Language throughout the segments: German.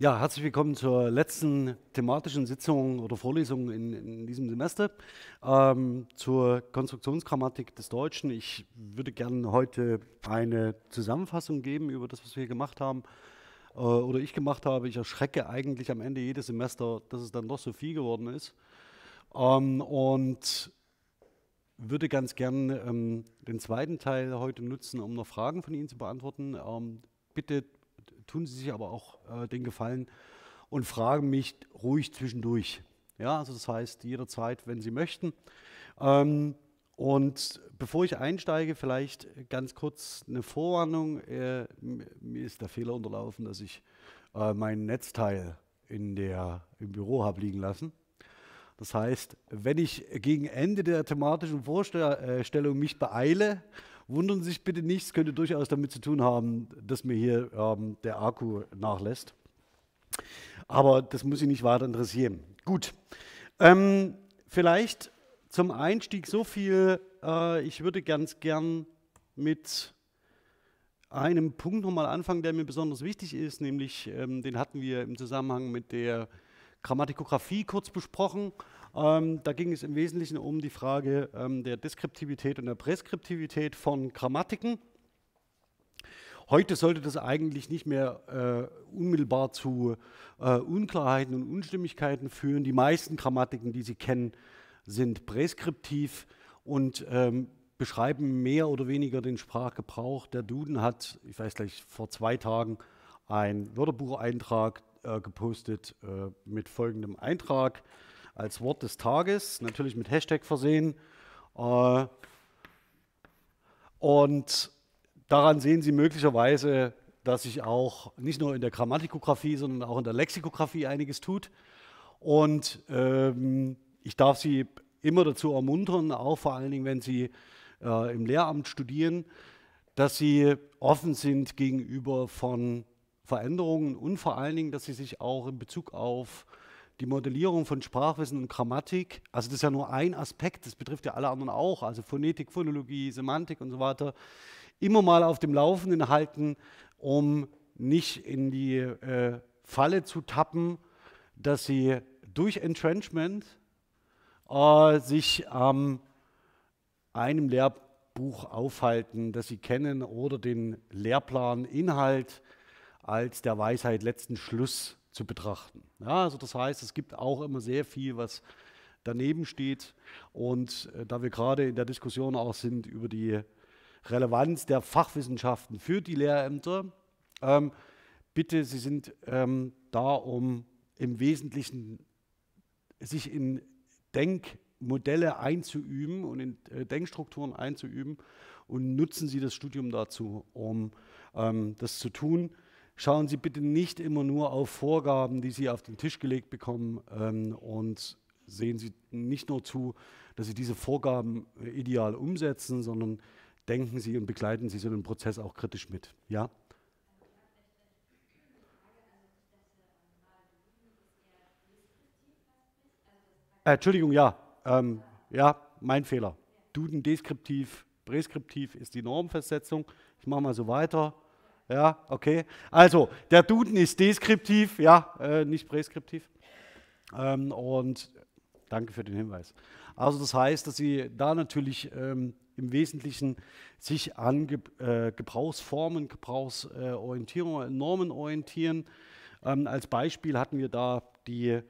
Ja, herzlich willkommen zur letzten thematischen Sitzung oder Vorlesung in, in diesem Semester ähm, zur Konstruktionsgrammatik des Deutschen. Ich würde gerne heute eine Zusammenfassung geben über das, was wir gemacht haben äh, oder ich gemacht habe. Ich erschrecke eigentlich am Ende jedes Semester, dass es dann doch so viel geworden ist. Ähm, und würde ganz gerne ähm, den zweiten Teil heute nutzen, um noch Fragen von Ihnen zu beantworten. Ähm, bitte tun Sie sich aber auch äh, den Gefallen und fragen mich ruhig zwischendurch. Ja, also das heißt jederzeit, wenn Sie möchten. Ähm, und bevor ich einsteige, vielleicht ganz kurz eine Vorwarnung. Äh, mir ist der Fehler unterlaufen, dass ich äh, mein Netzteil in der, im Büro habe liegen lassen. Das heißt, wenn ich gegen Ende der thematischen Vorstellung äh, mich beeile Wundern Sie sich bitte nicht, es könnte durchaus damit zu tun haben, dass mir hier ähm, der Akku nachlässt. Aber das muss Sie nicht weiter interessieren. Gut, ähm, vielleicht zum Einstieg so viel. Äh, ich würde ganz gern mit einem Punkt nochmal anfangen, der mir besonders wichtig ist, nämlich ähm, den hatten wir im Zusammenhang mit der Grammatikografie kurz besprochen. Ähm, da ging es im Wesentlichen um die Frage ähm, der Deskriptivität und der Präskriptivität von Grammatiken. Heute sollte das eigentlich nicht mehr äh, unmittelbar zu äh, Unklarheiten und Unstimmigkeiten führen. Die meisten Grammatiken, die Sie kennen, sind präskriptiv und ähm, beschreiben mehr oder weniger den Sprachgebrauch. Der Duden hat, ich weiß gleich, vor zwei Tagen einen Wörterbucheintrag äh, gepostet äh, mit folgendem Eintrag als Wort des Tages, natürlich mit Hashtag versehen. Äh, und daran sehen Sie möglicherweise, dass sich auch nicht nur in der Grammatikografie, sondern auch in der Lexikografie einiges tut. Und ähm, ich darf Sie immer dazu ermuntern, auch vor allen Dingen, wenn Sie äh, im Lehramt studieren, dass Sie offen sind gegenüber von Veränderungen und vor allen Dingen, dass Sie sich auch in Bezug auf die Modellierung von Sprachwissen und Grammatik, also das ist ja nur ein Aspekt, das betrifft ja alle anderen auch, also Phonetik, Phonologie, Semantik und so weiter, immer mal auf dem Laufenden halten, um nicht in die äh, Falle zu tappen, dass sie durch Entrenchment äh, sich am ähm, einem Lehrbuch aufhalten, das sie kennen, oder den Lehrplaninhalt als der Weisheit letzten Schluss zu betrachten. Ja, also das heißt, es gibt auch immer sehr viel, was daneben steht. Und äh, da wir gerade in der Diskussion auch sind über die Relevanz der Fachwissenschaften für die Lehrämter, ähm, bitte, Sie sind ähm, da, um im Wesentlichen sich in Denkmodelle einzuüben und in äh, Denkstrukturen einzuüben und nutzen Sie das Studium dazu, um ähm, das zu tun. Schauen Sie bitte nicht immer nur auf Vorgaben, die Sie auf den Tisch gelegt bekommen ähm, und sehen Sie nicht nur zu, dass Sie diese Vorgaben äh, ideal umsetzen, sondern denken Sie und begleiten Sie so einen Prozess auch kritisch mit. Ja? Äh, Entschuldigung, ja. Ähm, ja, mein Fehler. Duden deskriptiv, präskriptiv ist die Normfestsetzung. Ich mache mal so weiter. Ja, okay. Also, der Duden ist deskriptiv, ja, äh, nicht präskriptiv. Ähm, und danke für den Hinweis. Also, das heißt, dass Sie da natürlich ähm, im Wesentlichen sich an Ge äh, Gebrauchsformen, Gebrauchsorientierung, äh, Normen orientieren. Ähm, als Beispiel hatten wir da die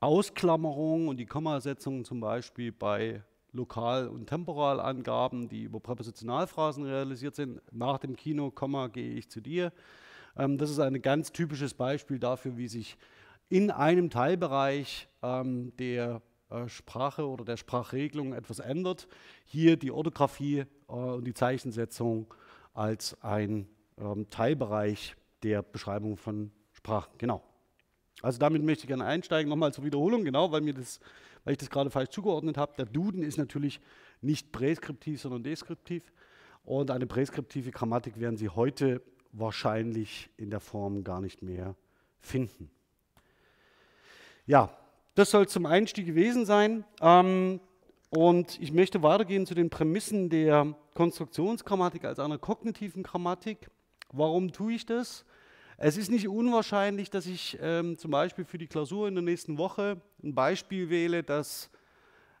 Ausklammerung und die Kommasetzung zum Beispiel bei Lokal- und Temporalangaben, die über Präpositionalphrasen realisiert sind. Nach dem Kino, Komma, gehe ich zu dir. Ähm, das ist ein ganz typisches Beispiel dafür, wie sich in einem Teilbereich ähm, der äh, Sprache oder der Sprachregelung etwas ändert. Hier die Orthographie äh, und die Zeichensetzung als ein ähm, Teilbereich der Beschreibung von Sprachen. Genau. Also damit möchte ich gerne einsteigen, nochmal zur Wiederholung, genau, weil mir das weil ich das gerade falsch zugeordnet habe. Der Duden ist natürlich nicht präskriptiv, sondern deskriptiv. Und eine präskriptive Grammatik werden Sie heute wahrscheinlich in der Form gar nicht mehr finden. Ja, das soll zum Einstieg gewesen sein. Ähm, und ich möchte weitergehen zu den Prämissen der Konstruktionsgrammatik als einer kognitiven Grammatik. Warum tue ich das? Es ist nicht unwahrscheinlich, dass ich ähm, zum Beispiel für die Klausur in der nächsten Woche ein Beispiel wähle, das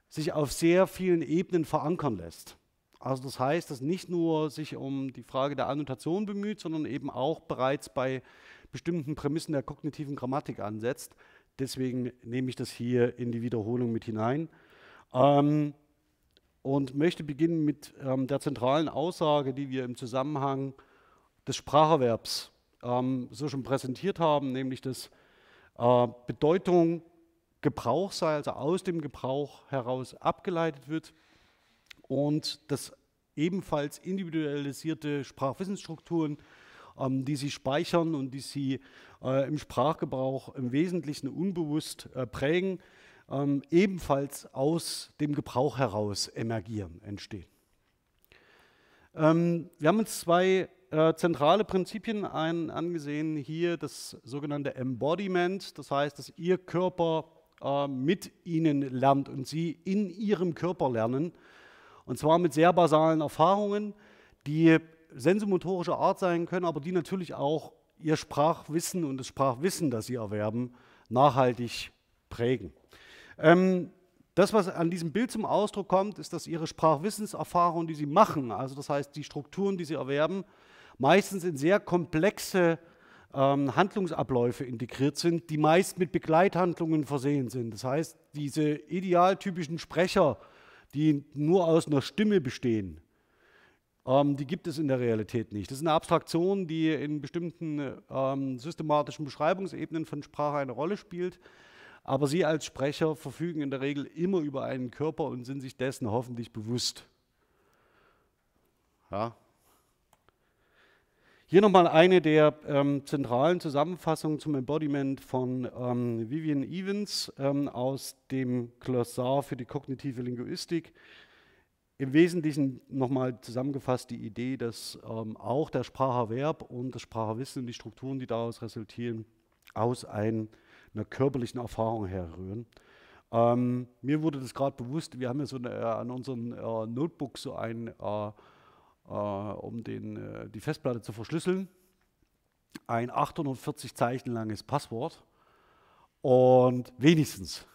sich auf sehr vielen Ebenen verankern lässt. Also das heißt, dass nicht nur sich um die Frage der Annotation bemüht, sondern eben auch bereits bei bestimmten Prämissen der kognitiven Grammatik ansetzt. Deswegen nehme ich das hier in die Wiederholung mit hinein. Ähm, und möchte beginnen mit ähm, der zentralen Aussage, die wir im Zusammenhang des Spracherwerbs ähm, so schon präsentiert haben, nämlich dass äh, Bedeutung Gebrauch sei, also aus dem Gebrauch heraus abgeleitet wird und dass ebenfalls individualisierte Sprachwissensstrukturen, ähm, die sie speichern und die sie äh, im Sprachgebrauch im Wesentlichen unbewusst äh, prägen, ähm, ebenfalls aus dem Gebrauch heraus emergieren, entstehen. Ähm, wir haben uns zwei äh, zentrale Prinzipien ein, angesehen. Hier das sogenannte Embodiment, das heißt, dass Ihr Körper äh, mit Ihnen lernt und Sie in Ihrem Körper lernen. Und zwar mit sehr basalen Erfahrungen, die sensomotorischer Art sein können, aber die natürlich auch Ihr Sprachwissen und das Sprachwissen, das Sie erwerben, nachhaltig prägen. Ähm, das, was an diesem Bild zum Ausdruck kommt, ist, dass ihre Sprachwissenserfahrungen, die sie machen, also das heißt die Strukturen, die sie erwerben, meistens in sehr komplexe ähm, Handlungsabläufe integriert sind, die meist mit Begleithandlungen versehen sind. Das heißt, diese idealtypischen Sprecher, die nur aus einer Stimme bestehen, ähm, die gibt es in der Realität nicht. Das ist eine Abstraktion, die in bestimmten ähm, systematischen Beschreibungsebenen von Sprache eine Rolle spielt. Aber Sie als Sprecher verfügen in der Regel immer über einen Körper und sind sich dessen hoffentlich bewusst. Ja, hier nochmal eine der ähm, zentralen Zusammenfassungen zum Embodiment von ähm, Vivian Evans ähm, aus dem Glossar für die kognitive Linguistik. Im Wesentlichen nochmal zusammengefasst die Idee, dass ähm, auch der Spracherwerb und das Spracherwissen und die Strukturen, die daraus resultieren, aus einer körperlichen Erfahrung herrühren. Ähm, mir wurde das gerade bewusst, wir haben ja so eine, äh, an unserem äh, Notebook so ein äh, äh, um den, äh, die Festplatte zu verschlüsseln, ein 840 Zeichen langes Passwort und wenigstens.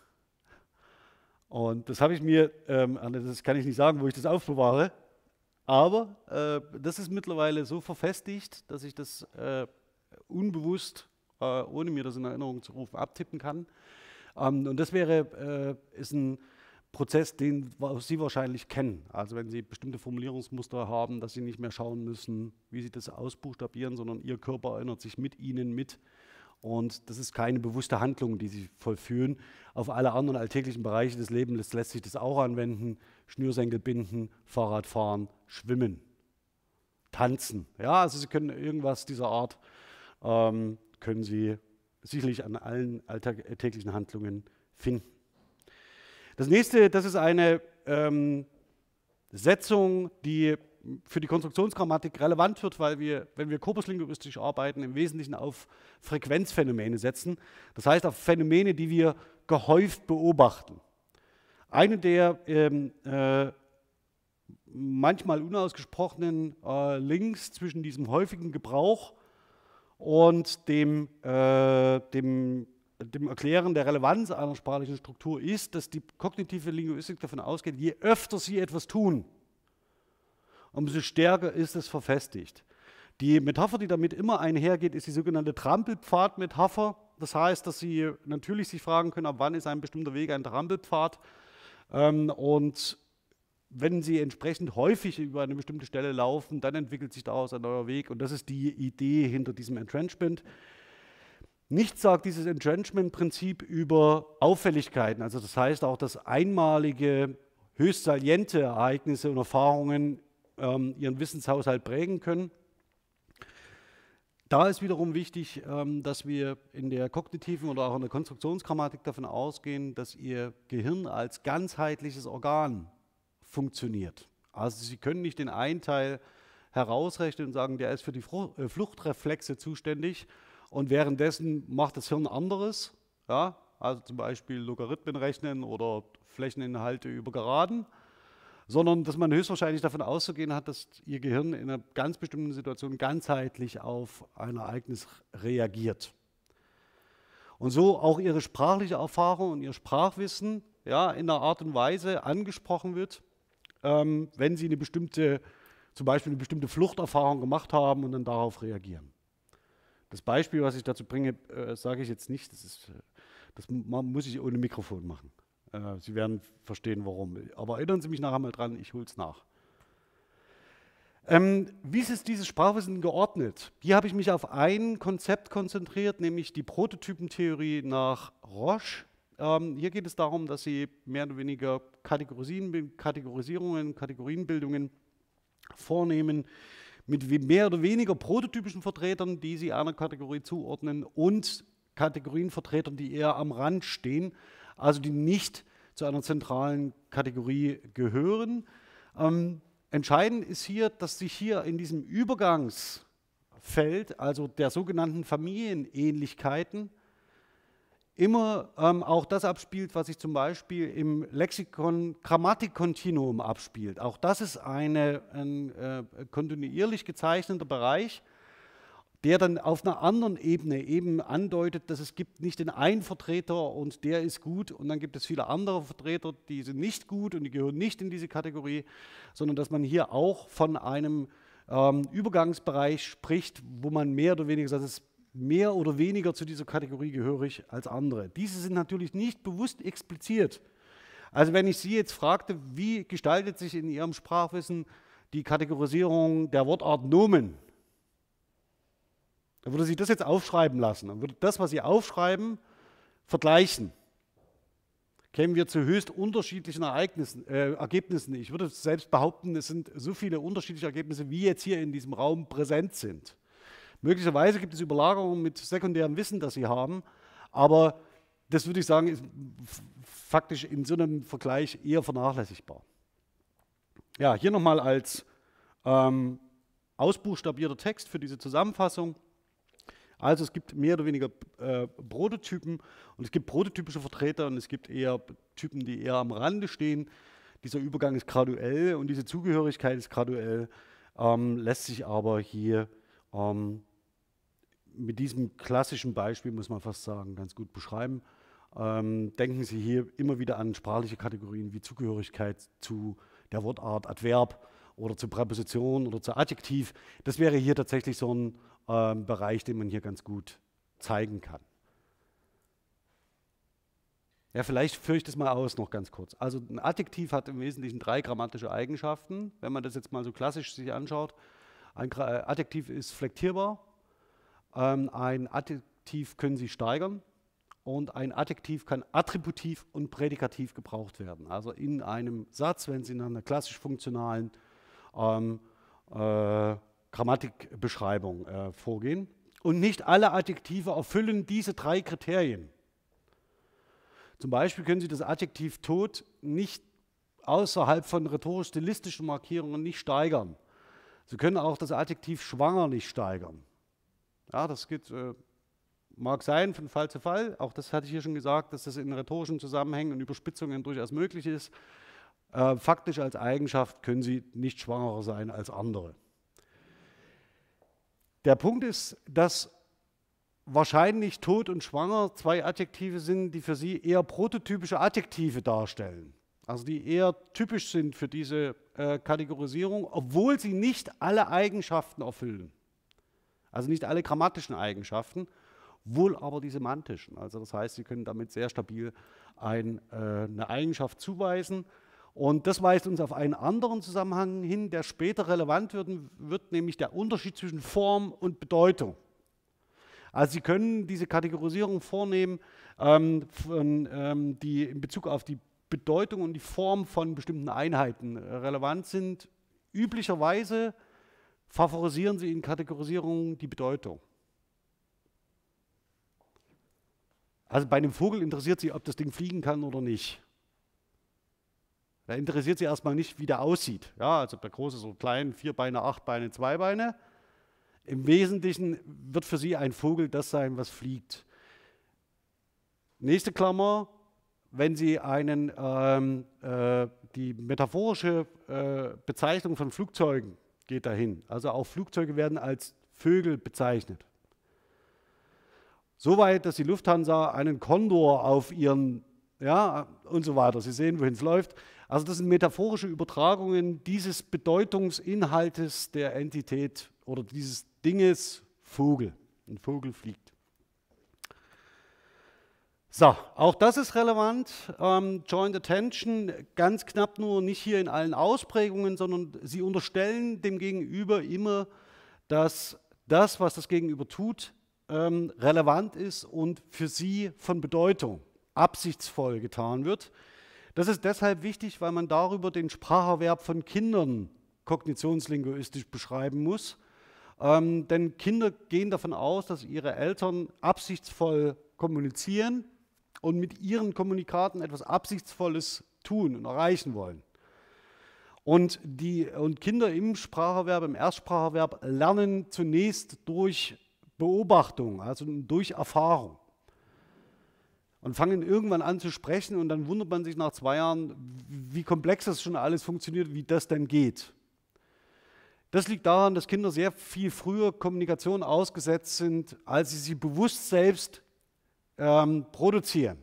Und das habe ich mir, ähm, also das kann ich nicht sagen, wo ich das aufbewahre, aber äh, das ist mittlerweile so verfestigt, dass ich das äh, unbewusst, äh, ohne mir das in Erinnerung zu rufen, abtippen kann. Ähm, und das wäre, äh, ist ein Prozess, den Sie wahrscheinlich kennen. Also wenn Sie bestimmte Formulierungsmuster haben, dass Sie nicht mehr schauen müssen, wie Sie das ausbuchstabieren, sondern Ihr Körper erinnert sich mit Ihnen mit. Und das ist keine bewusste Handlung, die Sie vollführen. Auf alle anderen alltäglichen Bereiche des Lebens lässt sich das auch anwenden. Schnürsenkel binden, Fahrrad fahren, schwimmen, tanzen. Ja, also Sie können irgendwas dieser Art, ähm, können Sie sicherlich an allen alltäglichen Handlungen finden. Das nächste, das ist eine ähm, Setzung, die für die Konstruktionsgrammatik relevant wird, weil wir, wenn wir korpuslinguistisch arbeiten, im Wesentlichen auf Frequenzphänomene setzen. Das heißt auf Phänomene, die wir gehäuft beobachten. Eine der ähm, äh, manchmal unausgesprochenen äh, Links zwischen diesem häufigen Gebrauch und dem, äh, dem dem Erklären der Relevanz einer sprachlichen Struktur ist, dass die kognitive Linguistik davon ausgeht, je öfter sie etwas tun, umso stärker ist es verfestigt. Die Metapher, die damit immer einhergeht, ist die sogenannte Trampelpfad-Metapher. Das heißt, dass Sie natürlich sich fragen können, ab wann ist ein bestimmter Weg ein Trampelpfad? Ähm, und wenn Sie entsprechend häufig über eine bestimmte Stelle laufen, dann entwickelt sich daraus ein neuer Weg. Und das ist die Idee hinter diesem Entrenchment. Nichts sagt dieses Entrenchment-Prinzip über Auffälligkeiten, also das heißt auch, dass einmalige, höchst saliente Ereignisse und Erfahrungen ähm, ihren Wissenshaushalt prägen können. Da ist wiederum wichtig, ähm, dass wir in der kognitiven oder auch in der Konstruktionsgrammatik davon ausgehen, dass Ihr Gehirn als ganzheitliches Organ funktioniert. Also Sie können nicht den einen Teil herausrechnen und sagen, der ist für die äh, Fluchtreflexe zuständig und währenddessen macht das Hirn anderes. Ja? Also zum Beispiel Logarithmen rechnen oder Flächeninhalte über Geraden, sondern dass man höchstwahrscheinlich davon auszugehen hat, dass ihr Gehirn in einer ganz bestimmten Situation ganzheitlich auf ein Ereignis reagiert. Und so auch ihre sprachliche Erfahrung und ihr Sprachwissen ja, in einer Art und Weise angesprochen wird, ähm, wenn sie eine bestimmte, zum Beispiel eine bestimmte Fluchterfahrung gemacht haben und dann darauf reagieren. Das Beispiel, was ich dazu bringe, äh, sage ich jetzt nicht. Das, ist, äh, das muss ich ohne Mikrofon machen. Äh, Sie werden verstehen, warum. Aber erinnern Sie mich nachher mal dran, ich hole es nach. Ähm, wie ist dieses Sprachwissen geordnet? Hier habe ich mich auf ein Konzept konzentriert, nämlich die Prototypentheorie nach Roche. Ähm, hier geht es darum, dass Sie mehr oder weniger Kategorisierungen Kategorienbildungen vornehmen, mit mehr oder weniger prototypischen Vertretern, die sie einer Kategorie zuordnen und Kategorienvertretern, die eher am Rand stehen, also die nicht zu einer zentralen Kategorie gehören. Ähm, entscheidend ist hier, dass sich hier in diesem Übergangsfeld, also der sogenannten Familienähnlichkeiten, immer ähm, auch das abspielt, was sich zum Beispiel im Lexikon Grammatikkontinuum abspielt. Auch das ist eine, ein äh, kontinuierlich gezeichneter Bereich, der dann auf einer anderen Ebene eben andeutet, dass es gibt nicht den einen Vertreter und der ist gut und dann gibt es viele andere Vertreter, die sind nicht gut und die gehören nicht in diese Kategorie, sondern dass man hier auch von einem ähm, Übergangsbereich spricht, wo man mehr oder weniger sagt, es mehr oder weniger zu dieser Kategorie gehörig als andere. Diese sind natürlich nicht bewusst expliziert. Also wenn ich Sie jetzt fragte, wie gestaltet sich in Ihrem Sprachwissen die Kategorisierung der Wortart Nomen, dann würde Sie das jetzt aufschreiben lassen. und würde das, was Sie aufschreiben, vergleichen. Kämen wir zu höchst unterschiedlichen äh, Ergebnissen. Ich würde selbst behaupten, es sind so viele unterschiedliche Ergebnisse, wie jetzt hier in diesem Raum präsent sind. Möglicherweise gibt es Überlagerungen mit sekundärem Wissen, das sie haben, aber das würde ich sagen, ist faktisch in so einem Vergleich eher vernachlässigbar. Ja, hier nochmal als ähm, ausbuchstabierter Text für diese Zusammenfassung. Also es gibt mehr oder weniger äh, Prototypen und es gibt prototypische Vertreter und es gibt eher Typen, die eher am Rande stehen. Dieser Übergang ist graduell und diese Zugehörigkeit ist graduell, ähm, lässt sich aber hier ähm, mit diesem klassischen Beispiel, muss man fast sagen, ganz gut beschreiben. Ähm, denken Sie hier immer wieder an sprachliche Kategorien wie Zugehörigkeit zu der Wortart Adverb oder zu Präposition oder zu Adjektiv. Das wäre hier tatsächlich so ein ähm, Bereich, den man hier ganz gut zeigen kann. Ja, vielleicht führe ich das mal aus noch ganz kurz. Also ein Adjektiv hat im Wesentlichen drei grammatische Eigenschaften, wenn man das jetzt mal so klassisch sich anschaut. Ein Adjektiv ist flektierbar, ähm, ein Adjektiv können Sie steigern und ein Adjektiv kann attributiv und prädikativ gebraucht werden. Also in einem Satz, wenn Sie in einer klassisch-funktionalen ähm, äh, Grammatikbeschreibung äh, vorgehen. Und nicht alle Adjektive erfüllen diese drei Kriterien. Zum Beispiel können Sie das Adjektiv tot nicht außerhalb von rhetorisch-stilistischen Markierungen nicht steigern. Sie können auch das Adjektiv schwanger nicht steigern. Ja, das geht, äh, mag sein von Fall zu Fall. Auch das hatte ich hier schon gesagt, dass das in rhetorischen Zusammenhängen und Überspitzungen durchaus möglich ist. Äh, faktisch als Eigenschaft können sie nicht schwangerer sein als andere. Der Punkt ist, dass wahrscheinlich tot und schwanger zwei Adjektive sind, die für sie eher prototypische Adjektive darstellen. Also die eher typisch sind für diese äh, Kategorisierung, obwohl sie nicht alle Eigenschaften erfüllen. Also nicht alle grammatischen Eigenschaften, wohl aber die semantischen. Also das heißt, Sie können damit sehr stabil ein, äh, eine Eigenschaft zuweisen. Und das weist uns auf einen anderen Zusammenhang hin, der später relevant wird, wird nämlich der Unterschied zwischen Form und Bedeutung. Also Sie können diese Kategorisierung vornehmen, ähm, von, ähm, die in Bezug auf die Bedeutung und die Form von bestimmten Einheiten äh, relevant sind. Üblicherweise favorisieren sie in Kategorisierungen die Bedeutung. Also bei einem Vogel interessiert sie, ob das Ding fliegen kann oder nicht. Da interessiert sie erstmal nicht, wie der aussieht. Ja, also ob der große oder klein, vier Beine, acht Beine, zwei Beine. Im Wesentlichen wird für sie ein Vogel das sein, was fliegt. Nächste Klammer, wenn Sie einen, ähm, äh, die metaphorische äh, Bezeichnung von Flugzeugen geht dahin. Also auch Flugzeuge werden als Vögel bezeichnet. Soweit, dass die Lufthansa einen Kondor auf ihren, ja, und so weiter. Sie sehen, wohin es läuft. Also das sind metaphorische Übertragungen dieses Bedeutungsinhaltes der Entität oder dieses Dinges Vogel. Ein Vogel fliegt. So, auch das ist relevant. Ähm, Joint Attention, ganz knapp nur nicht hier in allen Ausprägungen, sondern Sie unterstellen dem Gegenüber immer, dass das, was das Gegenüber tut, ähm, relevant ist und für Sie von Bedeutung, absichtsvoll getan wird. Das ist deshalb wichtig, weil man darüber den Spracherwerb von Kindern kognitionslinguistisch beschreiben muss. Ähm, denn Kinder gehen davon aus, dass ihre Eltern absichtsvoll kommunizieren und mit ihren Kommunikaten etwas Absichtsvolles tun und erreichen wollen. Und, die, und Kinder im Spracherwerb, im Erstspracherwerb lernen zunächst durch Beobachtung, also durch Erfahrung. Und fangen irgendwann an zu sprechen und dann wundert man sich nach zwei Jahren, wie komplex das schon alles funktioniert, wie das denn geht. Das liegt daran, dass Kinder sehr viel früher Kommunikation ausgesetzt sind, als sie sie bewusst selbst ähm, produzieren.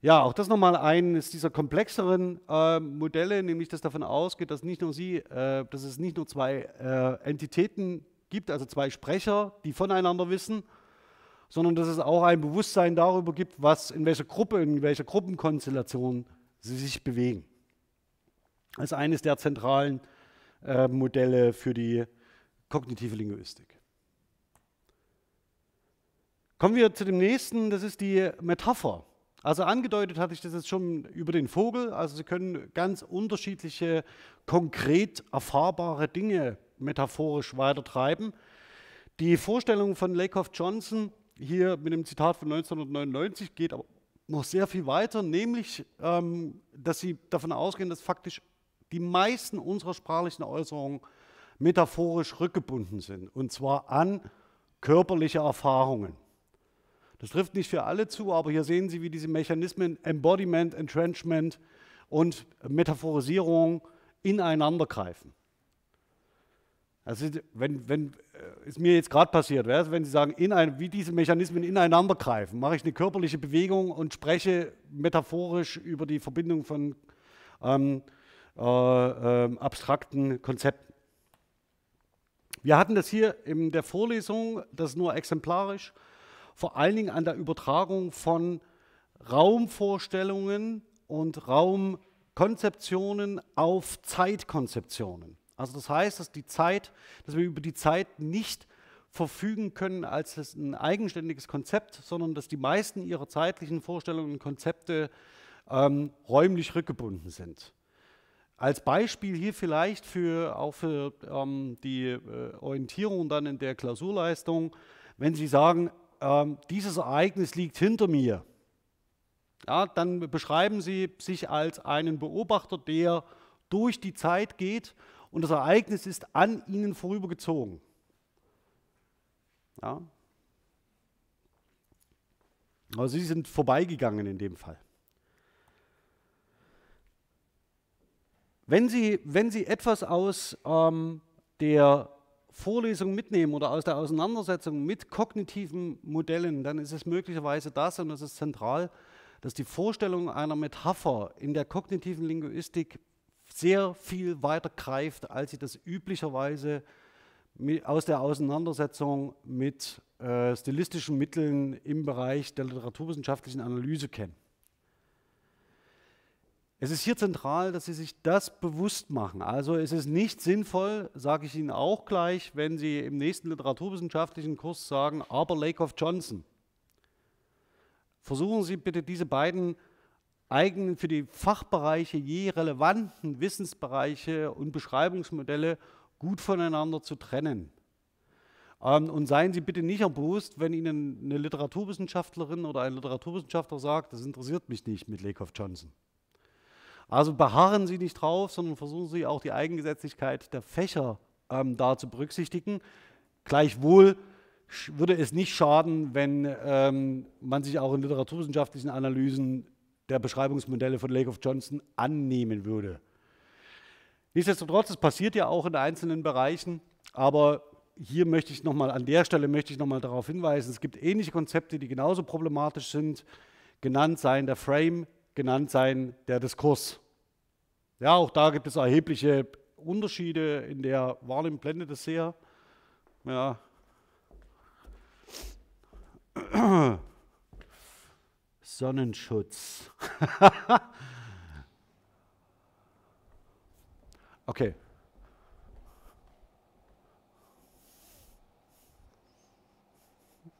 Ja, auch das nochmal eines dieser komplexeren äh, Modelle, nämlich dass davon ausgeht, dass, nicht nur sie, äh, dass es nicht nur zwei äh, Entitäten gibt, also zwei Sprecher, die voneinander wissen, sondern dass es auch ein Bewusstsein darüber gibt, was in welcher Gruppe, in welcher Gruppenkonstellation sie sich bewegen. Das ist eines der zentralen äh, Modelle für die kognitive Linguistik. Kommen wir zu dem nächsten, das ist die Metapher. Also angedeutet hatte ich das jetzt schon über den Vogel. Also Sie können ganz unterschiedliche, konkret erfahrbare Dinge metaphorisch weitertreiben. Die Vorstellung von Lakoff Johnson hier mit dem Zitat von 1999 geht aber noch sehr viel weiter, nämlich, ähm, dass Sie davon ausgehen, dass faktisch die meisten unserer sprachlichen Äußerungen metaphorisch rückgebunden sind, und zwar an körperliche Erfahrungen. Das trifft nicht für alle zu, aber hier sehen Sie, wie diese Mechanismen Embodiment, Entrenchment und Metaphorisierung ineinander greifen. Also wenn, wenn, äh, ist mir jetzt gerade passiert, wenn Sie sagen, ein, wie diese Mechanismen ineinander greifen, mache ich eine körperliche Bewegung und spreche metaphorisch über die Verbindung von ähm, äh, äh, abstrakten Konzepten. Wir hatten das hier in der Vorlesung, das ist nur exemplarisch, vor allen Dingen an der Übertragung von Raumvorstellungen und Raumkonzeptionen auf Zeitkonzeptionen. Also das heißt, dass die Zeit, dass wir über die Zeit nicht verfügen können als ein eigenständiges Konzept, sondern dass die meisten ihrer zeitlichen Vorstellungen und Konzepte ähm, räumlich rückgebunden sind. Als Beispiel hier vielleicht für auch für ähm, die äh, Orientierung dann in der Klausurleistung, wenn Sie sagen, ähm, dieses Ereignis liegt hinter mir, ja, dann beschreiben Sie sich als einen Beobachter, der durch die Zeit geht und das Ereignis ist an Ihnen vorübergezogen. Ja. Also Sie sind vorbeigegangen in dem Fall. Wenn Sie, wenn Sie etwas aus ähm, der Vorlesung mitnehmen oder aus der Auseinandersetzung mit kognitiven Modellen, dann ist es möglicherweise das, und das ist zentral, dass die Vorstellung einer Metapher in der kognitiven Linguistik sehr viel weiter greift, als sie das üblicherweise aus der Auseinandersetzung mit äh, stilistischen Mitteln im Bereich der literaturwissenschaftlichen Analyse kennen. Es ist hier zentral, dass Sie sich das bewusst machen. Also es ist nicht sinnvoll, sage ich Ihnen auch gleich, wenn Sie im nächsten literaturwissenschaftlichen Kurs sagen, aber Lake of Johnson. Versuchen Sie bitte diese beiden eigenen, für die Fachbereiche je relevanten Wissensbereiche und Beschreibungsmodelle gut voneinander zu trennen. Ähm, und seien Sie bitte nicht erbost, wenn Ihnen eine Literaturwissenschaftlerin oder ein Literaturwissenschaftler sagt, das interessiert mich nicht mit Lake of Johnson. Also beharren Sie nicht drauf, sondern versuchen Sie auch die Eigengesetzlichkeit der Fächer ähm, da zu berücksichtigen. Gleichwohl würde es nicht schaden, wenn ähm, man sich auch in literaturwissenschaftlichen Analysen der Beschreibungsmodelle von Lake of Johnson annehmen würde. Nichtsdestotrotz, es passiert ja auch in einzelnen Bereichen, aber hier möchte ich nochmal, an der Stelle möchte ich nochmal darauf hinweisen, es gibt ähnliche Konzepte, die genauso problematisch sind, genannt seien der Frame, genannt sein der Diskurs. Ja, auch da gibt es erhebliche Unterschiede in der Wahrnehmung, blendet es sehr. Ja. Sonnenschutz. okay.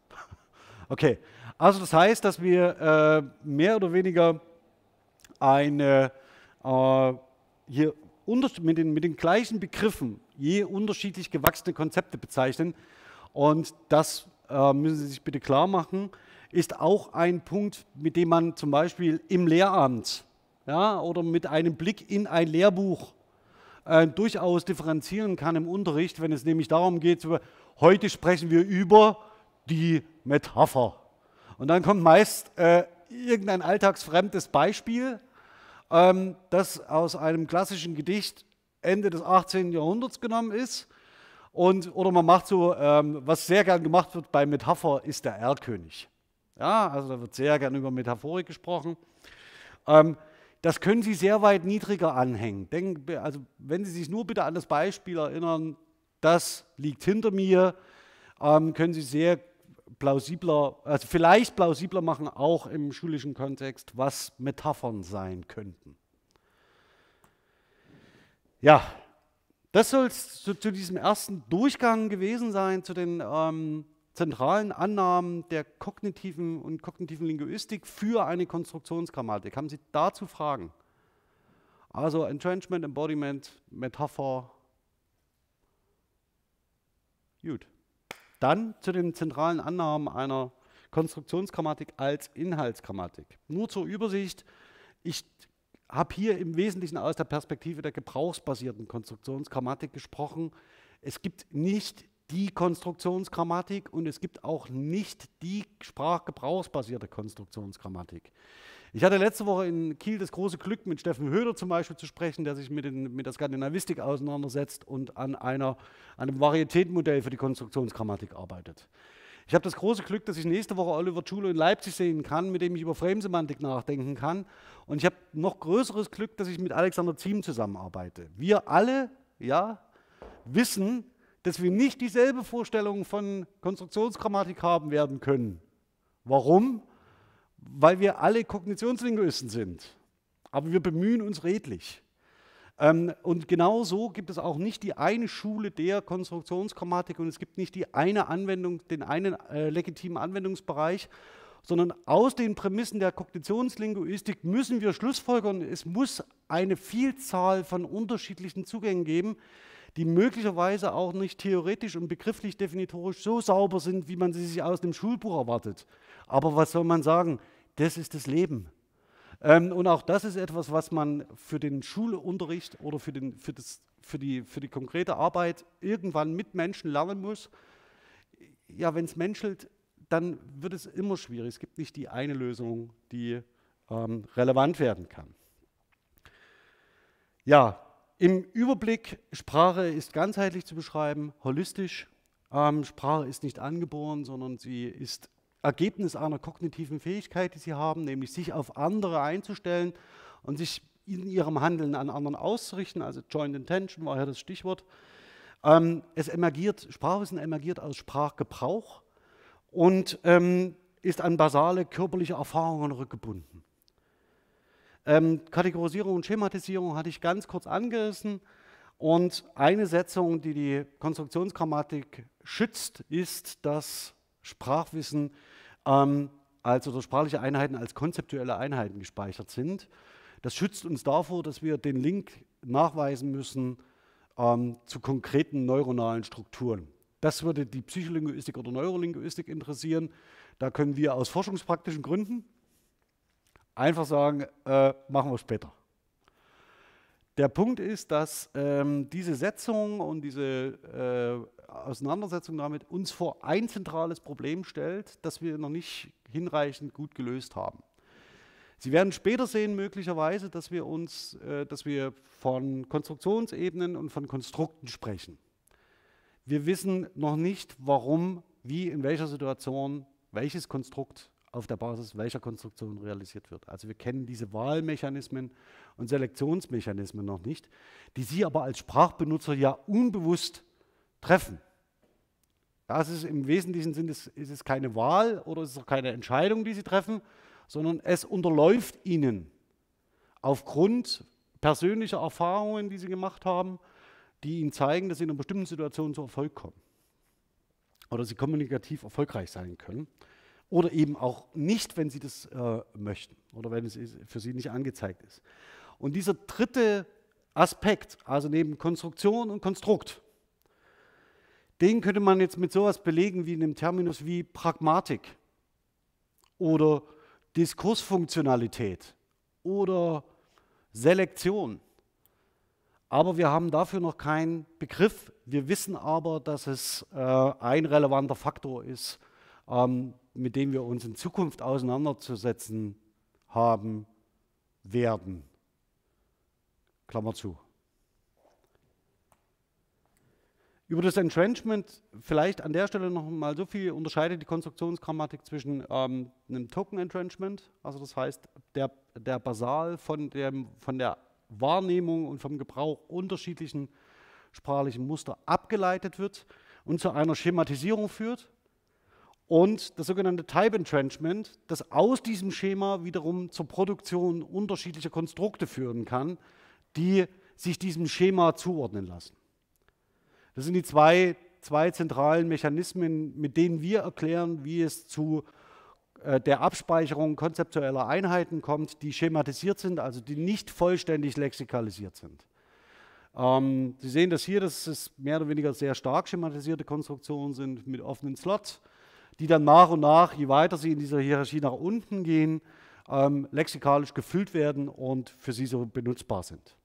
Okay, also das heißt, dass wir äh, mehr oder weniger eine, äh, hier mit den, mit den gleichen Begriffen je unterschiedlich gewachsene Konzepte bezeichnen. Und das äh, müssen Sie sich bitte klar machen, ist auch ein Punkt, mit dem man zum Beispiel im Lehramt ja, oder mit einem Blick in ein Lehrbuch äh, durchaus differenzieren kann im Unterricht, wenn es nämlich darum geht, heute sprechen wir über die Metapher. Und dann kommt meist äh, irgendein alltagsfremdes Beispiel ähm, das aus einem klassischen Gedicht Ende des 18. Jahrhunderts genommen ist. Und, oder man macht so, ähm, was sehr gern gemacht wird bei Metapher, ist der Erlkönig. Ja, also da wird sehr gern über Metaphorik gesprochen. Ähm, das können Sie sehr weit niedriger anhängen. Denken, also wenn Sie sich nur bitte an das Beispiel erinnern, das liegt hinter mir, ähm, können Sie sehr plausibler, also vielleicht plausibler machen, auch im schulischen Kontext, was Metaphern sein könnten. Ja, das soll es zu, zu, diesem ersten Durchgang gewesen sein, zu den ähm, zentralen Annahmen der kognitiven und kognitiven Linguistik für eine Konstruktionsgrammatik. Haben Sie dazu Fragen? Also Entrenchment, Embodiment, Metapher. Gut. Dann zu den zentralen Annahmen einer Konstruktionsgrammatik als Inhaltsgrammatik. Nur zur Übersicht, ich habe hier im Wesentlichen aus der Perspektive der gebrauchsbasierten Konstruktionsgrammatik gesprochen. Es gibt nicht die Konstruktionsgrammatik und es gibt auch nicht die sprachgebrauchsbasierte Konstruktionsgrammatik. Ich hatte letzte Woche in Kiel das große Glück, mit Steffen Höder zum Beispiel zu sprechen, der sich mit, den, mit der Skandinavistik auseinandersetzt und an, einer, an einem Varietätenmodell für die Konstruktionsgrammatik arbeitet. Ich habe das große Glück, dass ich nächste Woche Oliver Chulo in Leipzig sehen kann, mit dem ich über Framesemantik nachdenken kann. Und ich habe noch größeres Glück, dass ich mit Alexander Ziem zusammenarbeite. Wir alle ja, wissen, dass wir nicht dieselbe Vorstellung von Konstruktionsgrammatik haben werden können. Warum? weil wir alle Kognitionslinguisten sind. Aber wir bemühen uns redlich. Ähm, und genau so gibt es auch nicht die eine Schule der Konstruktionsgrammatik und es gibt nicht die eine Anwendung, den einen äh, legitimen Anwendungsbereich, sondern aus den Prämissen der Kognitionslinguistik müssen wir schlussfolgern, es muss eine Vielzahl von unterschiedlichen Zugängen geben, die möglicherweise auch nicht theoretisch und begrifflich definitorisch so sauber sind, wie man sie sich aus dem Schulbuch erwartet. Aber was soll man sagen? Das ist das Leben. Ähm, und auch das ist etwas, was man für den Schulunterricht oder für, den, für, das, für, die, für die konkrete Arbeit irgendwann mit Menschen lernen muss. Ja, wenn es menschelt, dann wird es immer schwierig. Es gibt nicht die eine Lösung, die ähm, relevant werden kann. Ja, im Überblick, Sprache ist ganzheitlich zu beschreiben, holistisch. Ähm, Sprache ist nicht angeboren, sondern sie ist Ergebnis einer kognitiven Fähigkeit, die sie haben, nämlich sich auf andere einzustellen und sich in ihrem Handeln an anderen auszurichten. Also Joint Intention war ja das Stichwort. Ähm, es emergiert, Sprachwissen emergiert aus Sprachgebrauch und ähm, ist an basale körperliche Erfahrungen rückgebunden. Ähm, Kategorisierung und Schematisierung hatte ich ganz kurz angerissen. Und eine Setzung, die die Konstruktionsgrammatik schützt, ist, dass Sprachwissen ähm, als oder sprachliche Einheiten als konzeptuelle Einheiten gespeichert sind. Das schützt uns davor, dass wir den Link nachweisen müssen ähm, zu konkreten neuronalen Strukturen. Das würde die Psycholinguistik oder Neurolinguistik interessieren. Da können wir aus forschungspraktischen Gründen Einfach sagen, äh, machen wir später. Der Punkt ist, dass ähm, diese Setzung und diese äh, Auseinandersetzung damit uns vor ein zentrales Problem stellt, das wir noch nicht hinreichend gut gelöst haben. Sie werden später sehen, möglicherweise, dass wir uns, äh, dass wir von Konstruktionsebenen und von Konstrukten sprechen. Wir wissen noch nicht, warum, wie, in welcher Situation welches Konstrukt auf der Basis welcher Konstruktion realisiert wird. Also wir kennen diese Wahlmechanismen und Selektionsmechanismen noch nicht, die Sie aber als Sprachbenutzer ja unbewusst treffen. Das ist im wesentlichen Sinn, ist, es keine Wahl oder ist es auch keine Entscheidung, die Sie treffen, sondern es unterläuft Ihnen aufgrund persönlicher Erfahrungen, die Sie gemacht haben, die Ihnen zeigen, dass Sie in einer bestimmten Situation zu Erfolg kommen oder Sie kommunikativ erfolgreich sein können oder eben auch nicht, wenn sie das äh, möchten oder wenn es für sie nicht angezeigt ist. Und dieser dritte Aspekt, also neben Konstruktion und Konstrukt, den könnte man jetzt mit sowas belegen wie einem Terminus wie Pragmatik oder Diskursfunktionalität oder Selektion. Aber wir haben dafür noch keinen Begriff. Wir wissen aber, dass es äh, ein relevanter Faktor ist, ähm, mit dem wir uns in Zukunft auseinanderzusetzen haben werden. Klammer zu. Über das Entrenchment vielleicht an der Stelle noch mal so viel unterscheidet die Konstruktionsgrammatik zwischen ähm, einem Token-Entrenchment, also das heißt der, der basal von, dem, von der Wahrnehmung und vom Gebrauch unterschiedlichen sprachlichen Muster abgeleitet wird und zu einer Schematisierung führt, und das sogenannte Type Entrenchment, das aus diesem Schema wiederum zur Produktion unterschiedlicher Konstrukte führen kann, die sich diesem Schema zuordnen lassen. Das sind die zwei, zwei zentralen Mechanismen, mit denen wir erklären, wie es zu äh, der Abspeicherung konzeptueller Einheiten kommt, die schematisiert sind, also die nicht vollständig lexikalisiert sind. Ähm, Sie sehen das hier, dass es mehr oder weniger sehr stark schematisierte Konstruktionen sind mit offenen Slots die dann nach und nach, je weiter sie in dieser Hierarchie nach unten gehen, ähm, lexikalisch gefüllt werden und für sie so benutzbar sind.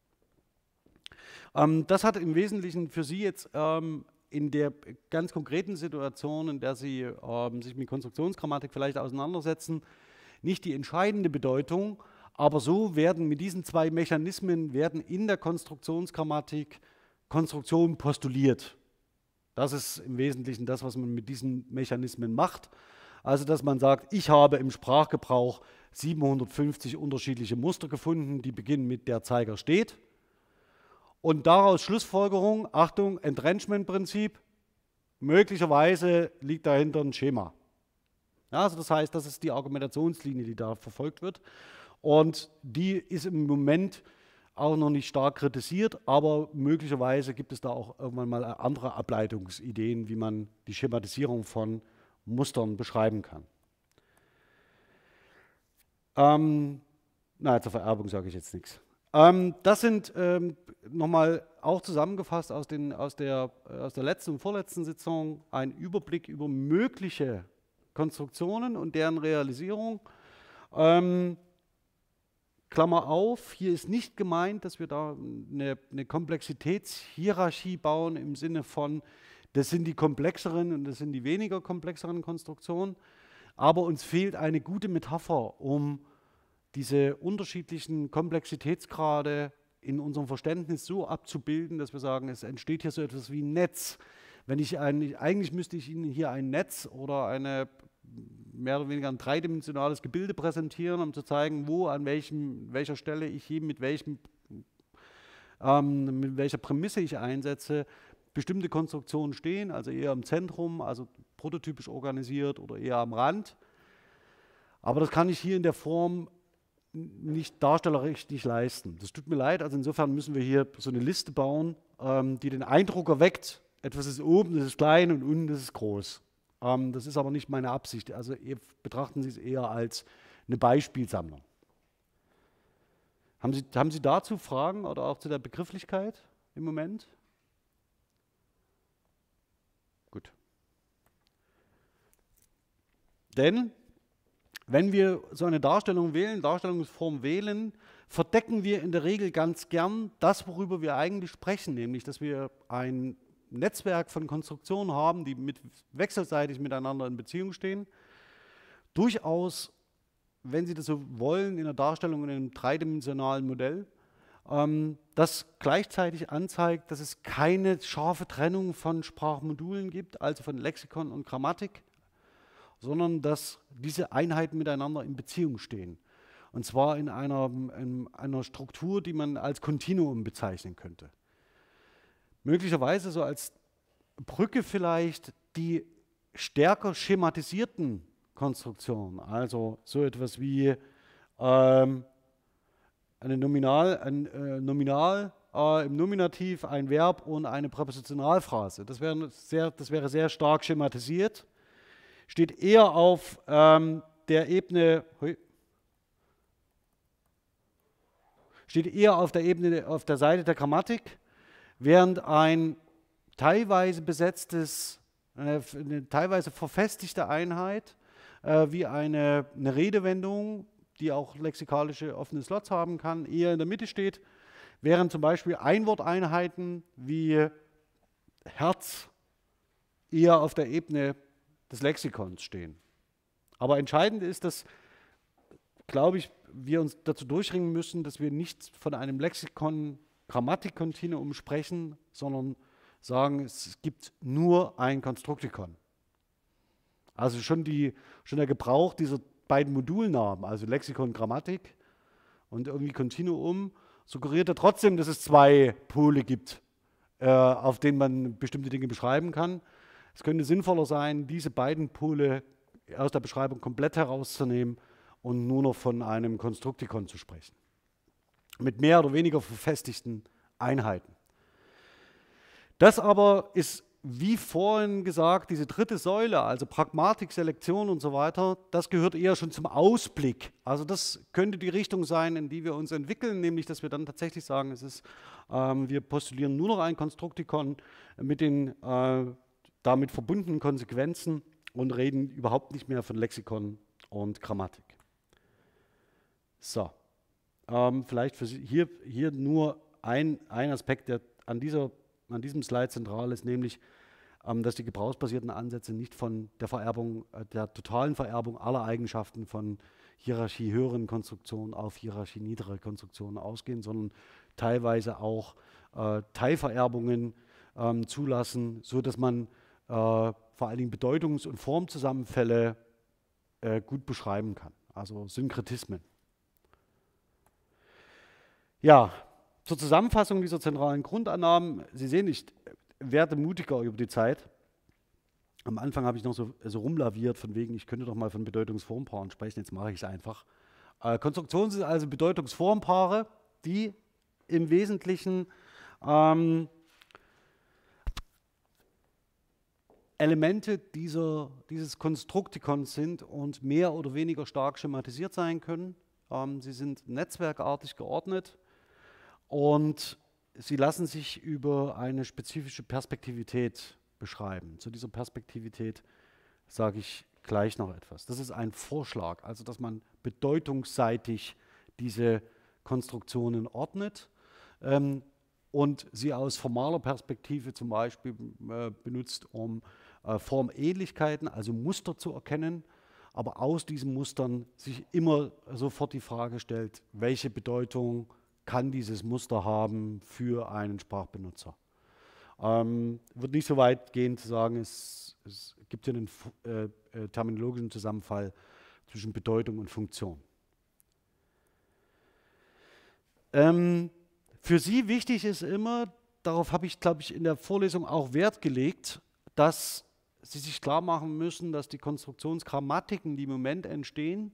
Ähm, das hat im Wesentlichen für Sie jetzt ähm, in der ganz konkreten Situation, in der Sie ähm, sich mit Konstruktionsgrammatik vielleicht auseinandersetzen, nicht die entscheidende Bedeutung, aber so werden mit diesen zwei Mechanismen werden in der Konstruktionsgrammatik Konstruktionen postuliert. Das ist im Wesentlichen das, was man mit diesen Mechanismen macht. Also, dass man sagt, ich habe im Sprachgebrauch 750 unterschiedliche Muster gefunden, die beginnen mit der Zeiger steht. Und daraus Schlussfolgerung, Achtung, Entrenchment-Prinzip, möglicherweise liegt dahinter ein Schema. Ja, also das heißt, das ist die Argumentationslinie, die da verfolgt wird. Und die ist im Moment auch noch nicht stark kritisiert, aber möglicherweise gibt es da auch irgendwann mal andere Ableitungsideen, wie man die Schematisierung von Mustern beschreiben kann. Ähm, na, zur Vererbung sage ich jetzt nichts. Ähm, das sind ähm, nochmal auch zusammengefasst aus, den, aus, der, äh, aus der letzten und vorletzten Sitzung ein Überblick über mögliche Konstruktionen und deren Realisierung. Ähm, Klammer auf, hier ist nicht gemeint, dass wir da eine, eine Komplexitätshierarchie bauen im Sinne von, das sind die komplexeren und das sind die weniger komplexeren Konstruktionen. Aber uns fehlt eine gute Metapher, um diese unterschiedlichen Komplexitätsgrade in unserem Verständnis so abzubilden, dass wir sagen, es entsteht hier so etwas wie ein Netz. Wenn ich ein, eigentlich müsste ich Ihnen hier ein Netz oder eine mehr oder weniger ein dreidimensionales Gebilde präsentieren, um zu zeigen, wo, an welchem, welcher Stelle ich ihm mit, welchem, ähm, mit welcher Prämisse ich einsetze, bestimmte Konstruktionen stehen, also eher im Zentrum, also prototypisch organisiert oder eher am Rand. Aber das kann ich hier in der Form nicht darstellerisch nicht leisten. Das tut mir leid, also insofern müssen wir hier so eine Liste bauen, ähm, die den Eindruck erweckt, etwas ist oben, das ist klein und unten, das ist groß. Ähm, das ist aber nicht meine Absicht. Also betrachten Sie es eher als eine Beispielsammlung. Haben Sie, haben Sie dazu Fragen oder auch zu der Begrifflichkeit im Moment? Gut. Denn wenn wir so eine Darstellung wählen, Darstellungsform wählen, verdecken wir in der Regel ganz gern das, worüber wir eigentlich sprechen, nämlich dass wir ein Netzwerk von Konstruktionen haben, die mit, wechselseitig miteinander in Beziehung stehen, durchaus, wenn Sie das so wollen, in der Darstellung in einem dreidimensionalen Modell, ähm, das gleichzeitig anzeigt, dass es keine scharfe Trennung von Sprachmodulen gibt, also von Lexikon und Grammatik, sondern dass diese Einheiten miteinander in Beziehung stehen. Und zwar in einer, in einer Struktur, die man als Kontinuum bezeichnen könnte möglicherweise so als Brücke vielleicht die stärker schematisierten Konstruktionen, also so etwas wie ähm, eine Nominal, ein äh, Nominal äh, im Nominativ ein Verb und eine Präpositionalphrase. Das wäre sehr, das wäre sehr stark schematisiert, steht eher auf ähm, der Ebene hui, steht eher auf der Ebene auf der Seite der Grammatik während ein teilweise besetztes, äh, eine teilweise verfestigte Einheit äh, wie eine, eine Redewendung, die auch lexikalische offene Slots haben kann, eher in der Mitte steht, während zum Beispiel Einworteinheiten wie Herz eher auf der Ebene des Lexikons stehen. Aber entscheidend ist, dass, glaube ich, wir uns dazu durchringen müssen, dass wir nicht von einem Lexikon Grammatikkontinuum sprechen, sondern sagen, es gibt nur ein Konstruktikon. Also schon, die, schon der Gebrauch dieser beiden Modulnamen, also Lexikon Grammatik und irgendwie Kontinuum, suggeriert ja trotzdem, dass es zwei Pole gibt, äh, auf denen man bestimmte Dinge beschreiben kann. Es könnte sinnvoller sein, diese beiden Pole aus der Beschreibung komplett herauszunehmen und nur noch von einem Konstruktikon zu sprechen mit mehr oder weniger verfestigten Einheiten. Das aber ist, wie vorhin gesagt, diese dritte Säule, also Pragmatik, Selektion und so weiter, das gehört eher schon zum Ausblick. Also das könnte die Richtung sein, in die wir uns entwickeln, nämlich dass wir dann tatsächlich sagen, es ist, ähm, wir postulieren nur noch ein Konstruktikon mit den äh, damit verbundenen Konsequenzen und reden überhaupt nicht mehr von Lexikon und Grammatik. So. Ähm, vielleicht für Sie hier, hier nur ein, ein Aspekt, der an, dieser, an diesem Slide zentral ist, nämlich, ähm, dass die gebrauchsbasierten Ansätze nicht von der Vererbung, äh, der totalen Vererbung aller Eigenschaften von Hierarchie höheren Konstruktionen auf Hierarchie niedrigere Konstruktionen ausgehen, sondern teilweise auch äh, Teilvererbungen ähm, zulassen, so dass man äh, vor allen Dingen Bedeutungs- und Formzusammenfälle äh, gut beschreiben kann, also Synkretismen. Ja, zur Zusammenfassung dieser zentralen Grundannahmen. Sie sehen, ich werde mutiger über die Zeit. Am Anfang habe ich noch so, so rumlaviert, von wegen, ich könnte doch mal von Bedeutungsformpaaren sprechen, jetzt mache ich es einfach. Äh, Konstruktionen sind also Bedeutungsformpaare, die im Wesentlichen ähm, Elemente dieser, dieses Konstruktikons sind und mehr oder weniger stark schematisiert sein können. Ähm, sie sind netzwerkartig geordnet und sie lassen sich über eine spezifische Perspektivität beschreiben. Zu dieser Perspektivität sage ich gleich noch etwas. Das ist ein Vorschlag, also dass man bedeutungsseitig diese Konstruktionen ordnet ähm, und sie aus formaler Perspektive zum Beispiel äh, benutzt, um äh, Formähnlichkeiten, also Muster zu erkennen, aber aus diesen Mustern sich immer sofort die Frage stellt, welche Bedeutung äh, kann dieses Muster haben für einen Sprachbenutzer. Ähm, wird nicht so weit gehen zu sagen, es, es gibt hier einen äh, äh, terminologischen Zusammenfall zwischen Bedeutung und Funktion. Ähm, für Sie wichtig ist immer, darauf habe ich, glaube ich, in der Vorlesung auch Wert gelegt, dass Sie sich klar machen müssen, dass die Konstruktionsgrammatiken, die im Moment entstehen,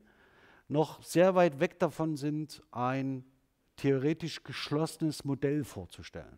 noch sehr weit weg davon sind, ein theoretisch geschlossenes Modell vorzustellen.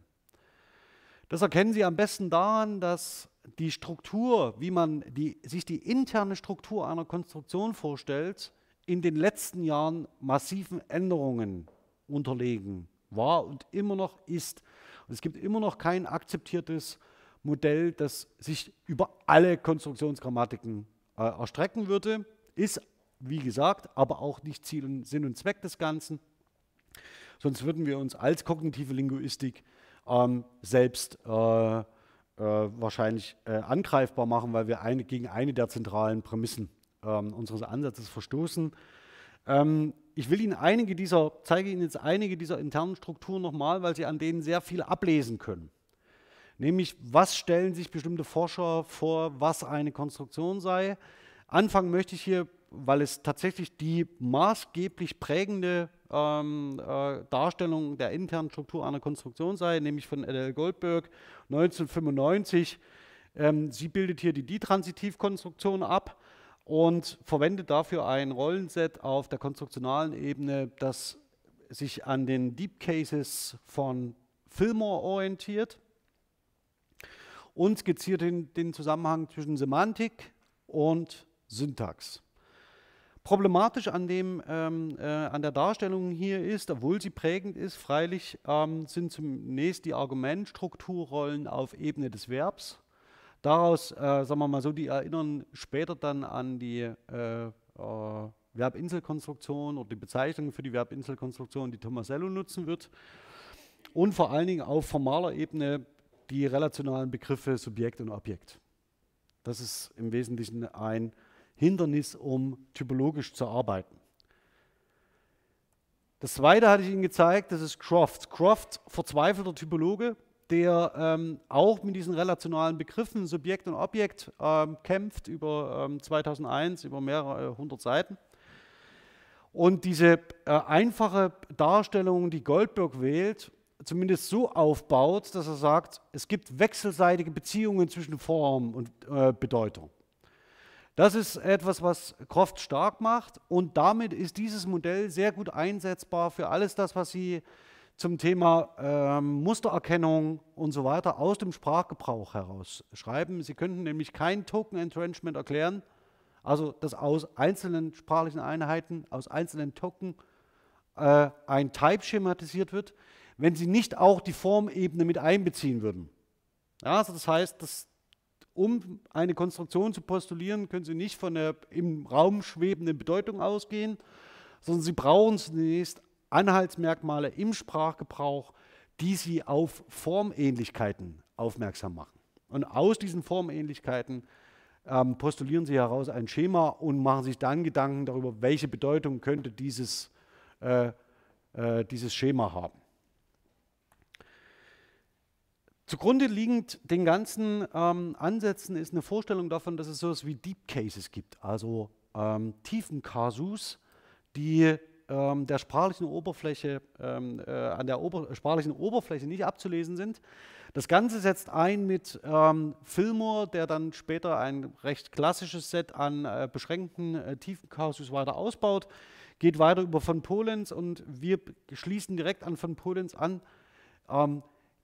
Das erkennen Sie am besten daran, dass die Struktur, wie man die, sich die interne Struktur einer Konstruktion vorstellt, in den letzten Jahren massiven Änderungen unterlegen war und immer noch ist. Und es gibt immer noch kein akzeptiertes Modell, das sich über alle Konstruktionsgrammatiken äh, erstrecken würde. Ist, wie gesagt, aber auch nicht Ziel und Sinn und Zweck des Ganzen sonst würden wir uns als kognitive Linguistik ähm, selbst äh, äh, wahrscheinlich äh, angreifbar machen, weil wir eine, gegen eine der zentralen Prämissen ähm, unseres Ansatzes verstoßen. Ähm, ich will Ihnen einige dieser, zeige Ihnen jetzt einige dieser internen Strukturen nochmal, weil Sie an denen sehr viel ablesen können. Nämlich, was stellen sich bestimmte Forscher vor, was eine Konstruktion sei. Anfangen möchte ich hier, weil es tatsächlich die maßgeblich prägende ähm, äh, Darstellung der internen Struktur einer Konstruktion sei, nämlich von L.L. Goldberg 1995. Ähm, sie bildet hier die Detransitivkonstruktion ab und verwendet dafür ein Rollenset auf der konstruktionalen Ebene, das sich an den Deep Cases von Fillmore orientiert und skizziert den, den Zusammenhang zwischen Semantik und Syntax. Problematisch an, dem, ähm, äh, an der Darstellung hier ist, obwohl sie prägend ist, freilich ähm, sind zunächst die Argumentstrukturrollen auf Ebene des Verbs. Daraus, äh, sagen wir mal so, die erinnern später dann an die äh, äh Verbinselkonstruktion oder die Bezeichnung für die Verbinselkonstruktion, die Tomasello nutzen wird. Und vor allen Dingen auf formaler Ebene die relationalen Begriffe Subjekt und Objekt. Das ist im Wesentlichen ein Hindernis, um typologisch zu arbeiten. Das zweite hatte ich Ihnen gezeigt, das ist Croft. Croft, verzweifelter Typologe, der ähm, auch mit diesen relationalen Begriffen Subjekt und Objekt ähm, kämpft über ähm, 2001, über mehrere äh, hundert Seiten. Und diese äh, einfache Darstellung, die Goldberg wählt, zumindest so aufbaut, dass er sagt, es gibt wechselseitige Beziehungen zwischen Form und äh, Bedeutung. Das ist etwas, was Croft stark macht und damit ist dieses Modell sehr gut einsetzbar für alles das, was Sie zum Thema ähm, Mustererkennung und so weiter aus dem Sprachgebrauch heraus schreiben. Sie könnten nämlich kein Token Entrenchment erklären, also dass aus einzelnen sprachlichen Einheiten, aus einzelnen Token äh, ein Type schematisiert wird, wenn Sie nicht auch die Formebene mit einbeziehen würden. Ja, also das heißt, das, um eine Konstruktion zu postulieren, können Sie nicht von der im Raum schwebenden Bedeutung ausgehen, sondern Sie brauchen zunächst Anhaltsmerkmale im Sprachgebrauch, die Sie auf Formähnlichkeiten aufmerksam machen. Und aus diesen Formähnlichkeiten ähm, postulieren Sie heraus ein Schema und machen sich dann Gedanken darüber, welche Bedeutung könnte dieses, äh, äh, dieses Schema haben. Zugrunde liegend den ganzen ähm, Ansätzen ist eine Vorstellung davon, dass es so etwas wie Deep Cases gibt, also ähm, Tiefenkasus, die ähm, der sprachlichen Oberfläche, ähm, äh, an der Ober sprachlichen Oberfläche nicht abzulesen sind. Das Ganze setzt ein mit ähm, Fillmore, der dann später ein recht klassisches Set an äh, beschränkten äh, Tiefenkasus weiter ausbaut, geht weiter über von Polenz und wir schließen direkt an von Polenz an. Ähm,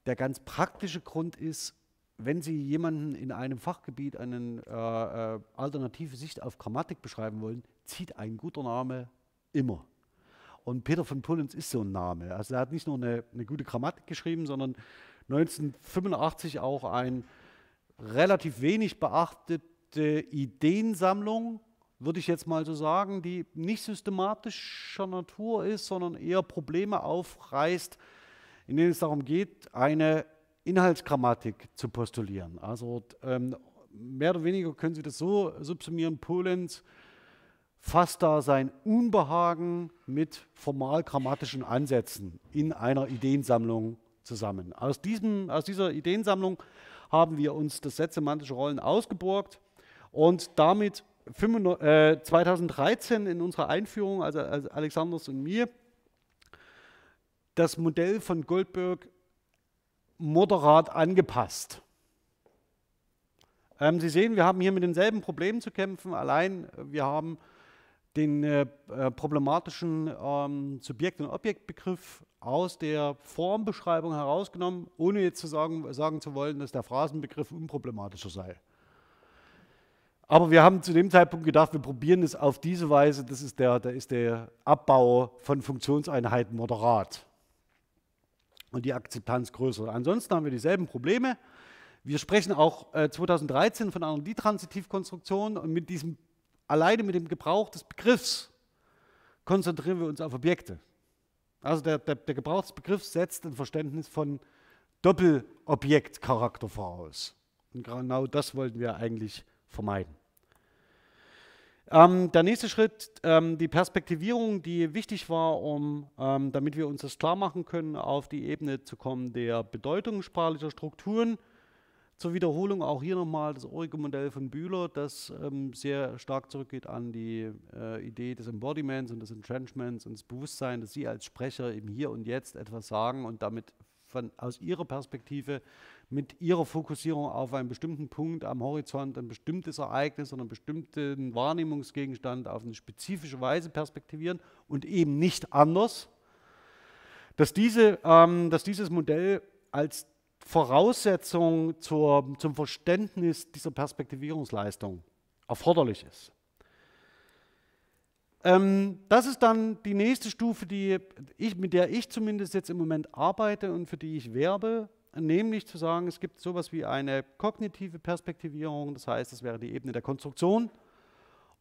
der ganz praktische Grund ist, wenn Sie jemanden in einem Fachgebiet eine äh, äh, alternative Sicht auf Grammatik beschreiben wollen, zieht ein guter Name immer. Und Peter von Pullens ist so ein Name. Also er hat nicht nur eine, eine gute Grammatik geschrieben, sondern 1985 auch ein relativ wenig beachtete Ideensammlung, würde ich jetzt mal so sagen, die nicht systematischer Natur ist, sondern eher Probleme aufreißt, in denen es darum geht, eine Inhaltsgrammatik zu postulieren. Also ähm, mehr oder weniger können Sie das so subsumieren, Polens fasst da sein Unbehagen mit formal-grammatischen Ansätzen in einer Ideensammlung zusammen. Aus, diesem, aus dieser Ideensammlung haben wir uns das Set semantische Rollen ausgeborgt und damit 2013 äh, in unserer Einführung, also, also Alexanders und mir, das Modell von Goldberg moderat angepasst. Ähm, Sie sehen, wir haben hier mit denselben Problemen zu kämpfen, allein äh, wir haben den äh, äh, problematischen ähm, Subjekt- und Objektbegriff aus der Formbeschreibung herausgenommen, ohne jetzt zu sagen, sagen zu wollen, dass der Phrasenbegriff unproblematischer sei. Aber wir haben zu dem Zeitpunkt gedacht, wir probieren es auf diese Weise, das ist der, da ist der Abbau von Funktionseinheiten moderat und die Akzeptanz größer. Ansonsten haben wir dieselben Probleme. Wir sprechen auch äh, 2013 von einer detransitivkonstruktion und mit diesem, alleine mit dem Gebrauch des Begriffs konzentrieren wir uns auf Objekte. Also der, der, der Gebrauch des Begriffs setzt ein Verständnis von Doppelobjektcharakter voraus. Und genau das wollten wir eigentlich vermeiden. Ähm, der nächste Schritt, ähm, die Perspektivierung, die wichtig war, um, ähm, damit wir uns das klar machen können, auf die Ebene zu kommen der Bedeutung sprachlicher Strukturen. Zur Wiederholung auch hier nochmal das Origo-Modell von Bühler, das ähm, sehr stark zurückgeht an die äh, Idee des Embodiments und des Entrenchments und des Bewusstseins, dass Sie als Sprecher eben Hier und Jetzt etwas sagen und damit von, aus Ihrer Perspektive mit ihrer Fokussierung auf einen bestimmten Punkt am Horizont, ein bestimmtes Ereignis oder einen bestimmten Wahrnehmungsgegenstand auf eine spezifische Weise perspektivieren und eben nicht anders, dass, diese, ähm, dass dieses Modell als Voraussetzung zur, zum Verständnis dieser Perspektivierungsleistung erforderlich ist. Ähm, das ist dann die nächste Stufe, die ich, mit der ich zumindest jetzt im Moment arbeite und für die ich werbe, nämlich zu sagen, es gibt sowas wie eine kognitive Perspektivierung, das heißt, das wäre die Ebene der Konstruktion.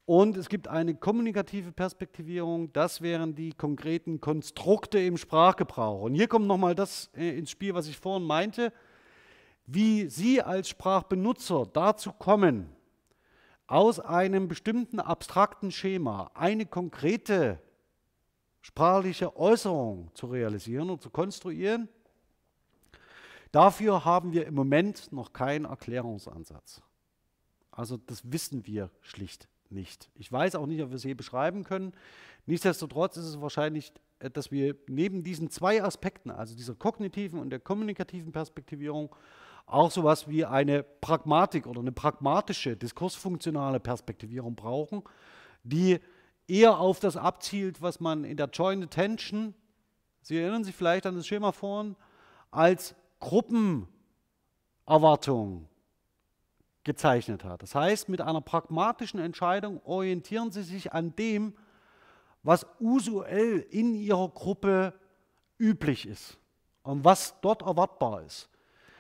Und es gibt eine kommunikative Perspektivierung, das wären die konkreten Konstrukte im Sprachgebrauch. Und hier kommt nochmal das äh, ins Spiel, was ich vorhin meinte, wie Sie als Sprachbenutzer dazu kommen, aus einem bestimmten abstrakten Schema eine konkrete sprachliche Äußerung zu realisieren und zu konstruieren, Dafür haben wir im Moment noch keinen Erklärungsansatz. Also das wissen wir schlicht nicht. Ich weiß auch nicht, ob wir es je beschreiben können. Nichtsdestotrotz ist es wahrscheinlich, äh, dass wir neben diesen zwei Aspekten, also dieser kognitiven und der kommunikativen Perspektivierung, auch sowas wie eine Pragmatik oder eine pragmatische, diskursfunktionale Perspektivierung brauchen, die eher auf das abzielt, was man in der Joint Attention, Sie erinnern sich vielleicht an das Schema vorhin, als Gruppenerwartung gezeichnet hat. Das heißt, mit einer pragmatischen Entscheidung orientieren sie sich an dem, was usuell in ihrer Gruppe üblich ist und was dort erwartbar ist.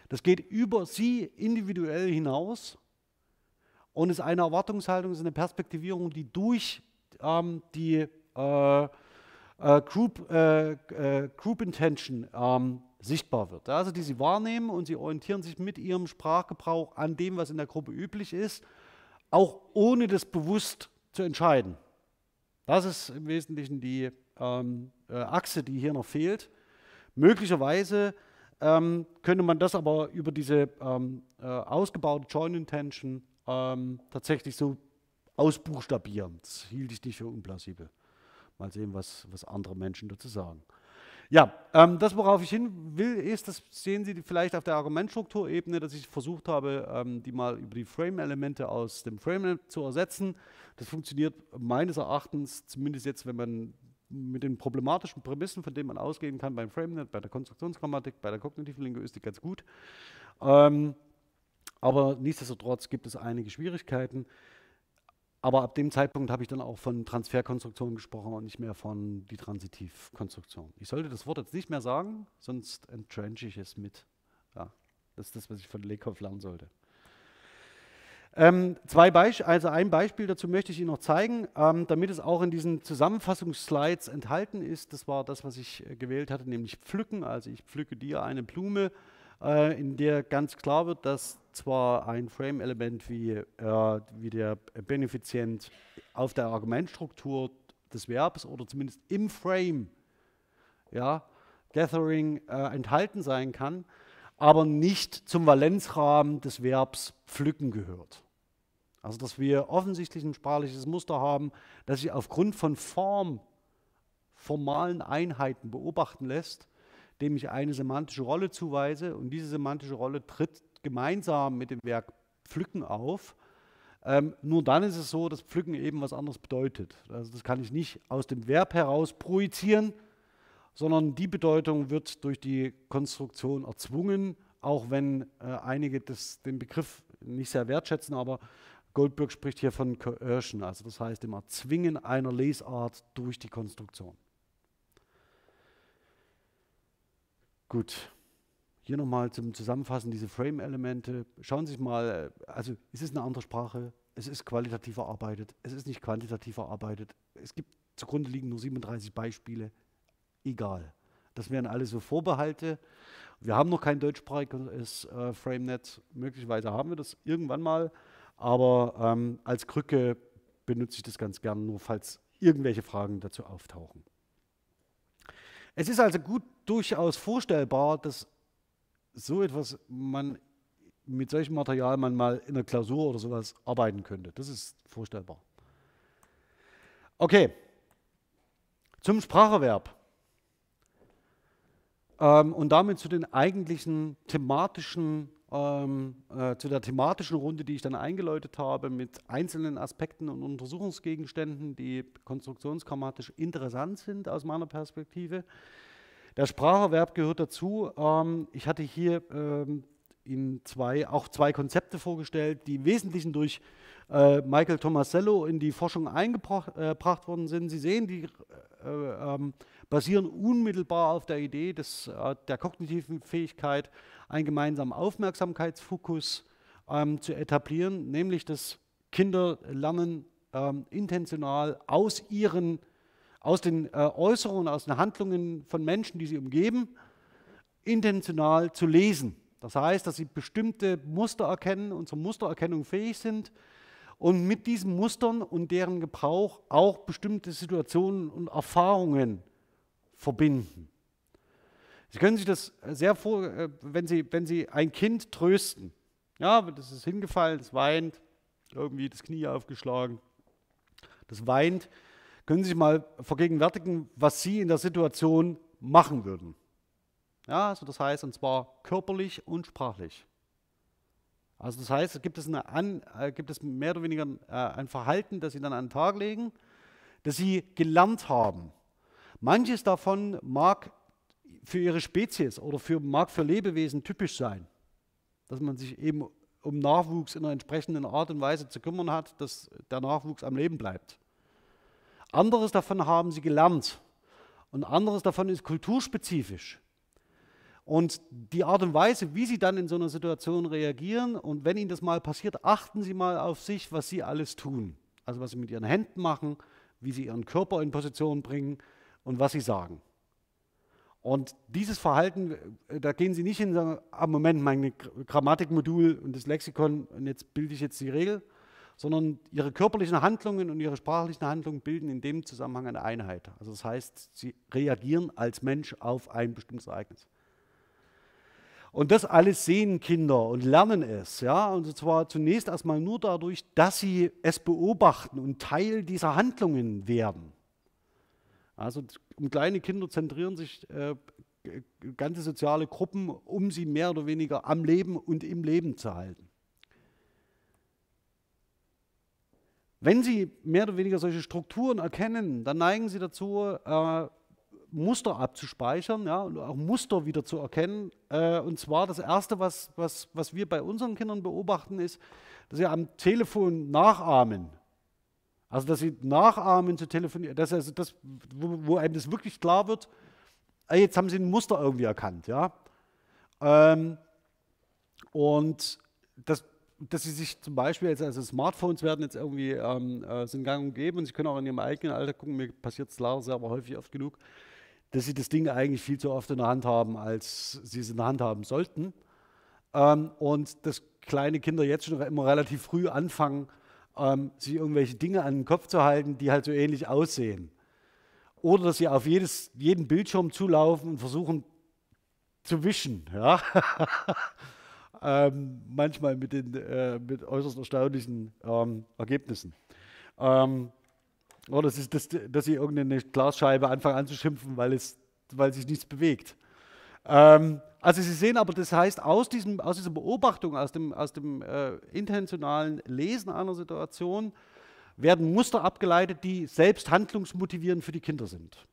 Das geht über sie individuell hinaus und ist eine Erwartungshaltung, ist eine Perspektivierung, die durch ähm, die äh, äh, Group, äh, äh Group Intention ähm, sichtbar wird. Also die sie wahrnehmen und sie orientieren sich mit ihrem Sprachgebrauch an dem, was in der Gruppe üblich ist, auch ohne das bewusst zu entscheiden. Das ist im Wesentlichen die ähm, äh, Achse, die hier noch fehlt. Möglicherweise ähm, könnte man das aber über diese ähm, äh, ausgebaute Join Intention ähm, tatsächlich so ausbuchstabieren. Das hielt ich nicht für unplausibel. Mal sehen, was, was andere Menschen dazu sagen. Ja, ähm, das, worauf ich hin will, ist, das sehen Sie vielleicht auf der Argumentstrukturebene, dass ich versucht habe, ähm, die mal über die Frame-Elemente aus dem Frame zu ersetzen. Das funktioniert meines Erachtens, zumindest jetzt, wenn man mit den problematischen Prämissen, von denen man ausgehen kann beim FrameNet, bei der Konstruktionsgrammatik, bei der kognitiven Linguistik ganz gut. Ähm, aber nichtsdestotrotz gibt es einige Schwierigkeiten. Aber ab dem Zeitpunkt habe ich dann auch von Transferkonstruktion gesprochen und nicht mehr von die Transitivkonstruktion. Ich sollte das Wort jetzt nicht mehr sagen, sonst entrench ich es mit. Ja, das ist das, was ich von Lekow lernen sollte. Ähm, zwei Beisp also ein Beispiel dazu möchte ich Ihnen noch zeigen, ähm, damit es auch in diesen Zusammenfassungsslides enthalten ist. Das war das, was ich äh, gewählt hatte, nämlich pflücken. Also ich pflücke dir eine Blume äh, in der ganz klar wird, dass zwar ein Frame-Element wie, äh, wie der Benefizient auf der Argumentstruktur des Verbs oder zumindest im Frame ja, Gathering äh, enthalten sein kann, aber nicht zum Valenzrahmen des Verbs pflücken gehört. Also dass wir offensichtlich ein sprachliches Muster haben, das sich aufgrund von Form, formalen Einheiten beobachten lässt dem ich eine semantische Rolle zuweise. Und diese semantische Rolle tritt gemeinsam mit dem Werk Pflücken auf. Ähm, nur dann ist es so, dass Pflücken eben was anderes bedeutet. Also das kann ich nicht aus dem Verb heraus projizieren, sondern die Bedeutung wird durch die Konstruktion erzwungen, auch wenn äh, einige das, den Begriff nicht sehr wertschätzen, aber Goldberg spricht hier von Coercion, also das heißt dem Erzwingen einer Lesart durch die Konstruktion. Gut, hier nochmal zum Zusammenfassen diese Frame-Elemente. Schauen Sie sich mal, äh, also es ist eine andere Sprache, es ist qualitativ erarbeitet, es ist nicht quantitativ erarbeitet. Es gibt zugrunde liegen nur 37 Beispiele. Egal. Das wären alles so Vorbehalte. Wir haben noch kein deutschsprachiges äh, FrameNet. Möglicherweise haben wir das irgendwann mal. Aber ähm, als Krücke benutze ich das ganz gern, nur falls irgendwelche Fragen dazu auftauchen. Es ist also gut durchaus vorstellbar, dass so etwas man mit solchem Material man mal in der Klausur oder sowas arbeiten könnte. Das ist vorstellbar. Okay, zum Spracherwerb ähm, und damit zu den eigentlichen thematischen ähm, äh, zu der thematischen Runde, die ich dann eingeläutet habe, mit einzelnen Aspekten und Untersuchungsgegenständen, die konstruktionsgrammatisch interessant sind aus meiner Perspektive. Der Spracherwerb gehört dazu. Ähm, ich hatte hier ähm, Ihnen zwei, auch zwei Konzepte vorgestellt, die im Wesentlichen durch äh, Michael Tomasello in die Forschung eingebracht äh, worden sind. Sie sehen, die äh, ähm, basieren unmittelbar auf der Idee des, äh, der kognitiven Fähigkeit, einen gemeinsamen Aufmerksamkeitsfokus ähm, zu etablieren, nämlich dass Kinder lernen, ähm, intentional aus ihren, aus den äh, Äußerungen, aus den Handlungen von Menschen, die sie umgeben, intentional zu lesen. Das heißt, dass sie bestimmte Muster erkennen und zur Mustererkennung fähig sind und mit diesen Mustern und deren Gebrauch auch bestimmte Situationen und Erfahrungen verbinden. Sie können sich das sehr vor, äh, wenn Sie, wenn Sie ein Kind trösten, ja, das ist hingefallen, das weint, irgendwie das Knie aufgeschlagen, das weint, können Sie sich mal vergegenwärtigen, was Sie in der Situation machen würden. Ja, also das heißt, und zwar körperlich und sprachlich. Also das heißt, gibt es, eine an, äh, gibt es mehr oder weniger äh, ein Verhalten, das Sie dann an den Tag legen, das Sie gelernt haben. Manches davon mag für ihre Spezies oder für, mag für Lebewesen typisch sein, dass man sich eben um Nachwuchs in einer entsprechenden Art und Weise zu kümmern hat, dass der Nachwuchs am Leben bleibt. Anderes davon haben sie gelernt und anderes davon ist kulturspezifisch. Und die Art und Weise, wie sie dann in so einer Situation reagieren und wenn ihnen das mal passiert, achten sie mal auf sich, was sie alles tun. Also was sie mit ihren Händen machen, wie sie ihren Körper in Position bringen, und was sie sagen. Und dieses Verhalten, äh, da gehen Sie nicht hin und sagen, ah, Moment, mein Grammatikmodul und das Lexikon, und jetzt bilde ich jetzt die Regel, sondern Ihre körperlichen Handlungen und Ihre sprachlichen Handlungen bilden in dem Zusammenhang eine Einheit. Also das heißt, Sie reagieren als Mensch auf ein bestimmtes Ereignis. Und das alles sehen Kinder und lernen es. Ja? Und zwar zunächst erstmal nur dadurch, dass sie es beobachten und Teil dieser Handlungen werden. Also um kleine Kinder zentrieren sich äh, ganze soziale Gruppen, um sie mehr oder weniger am Leben und im Leben zu halten. Wenn Sie mehr oder weniger solche Strukturen erkennen, dann neigen Sie dazu, äh, Muster abzuspeichern, ja, und auch Muster wieder zu erkennen. Äh, und zwar das Erste, was, was, was wir bei unseren Kindern beobachten, ist, dass sie am Telefon nachahmen. Also, dass sie nachahmen zu telefonieren, das also das, wo, wo, einem das wirklich klar wird, jetzt haben sie ein Muster irgendwie erkannt, ja. Ähm, und das, dass sie sich zum Beispiel, jetzt, also Smartphones werden jetzt irgendwie, ähm, äh, sind gang und gäbe und sie können auch in ihrem eigenen Alter gucken, mir passiert es leider selber häufig oft genug, dass sie das Ding eigentlich viel zu oft in der Hand haben, als sie es in der Hand haben sollten. Ähm, und dass kleine Kinder jetzt schon immer relativ früh anfangen, ähm, sich irgendwelche Dinge an den Kopf zu halten, die halt so ähnlich aussehen. Oder dass sie auf jedes, jeden Bildschirm zulaufen und versuchen zu wischen. Ja? ähm, manchmal mit, den, äh, mit äußerst erstaunlichen ähm, Ergebnissen. Ähm, oder das ist, dass, dass sie irgendeine Glasscheibe anfangen anzuschimpfen, weil, es, weil sich nichts bewegt. Ähm, also Sie sehen aber, das heißt, aus, diesem, aus dieser Beobachtung, aus dem, aus dem äh, intentionalen Lesen einer Situation werden Muster abgeleitet, die selbst handlungsmotivierend für die Kinder sind.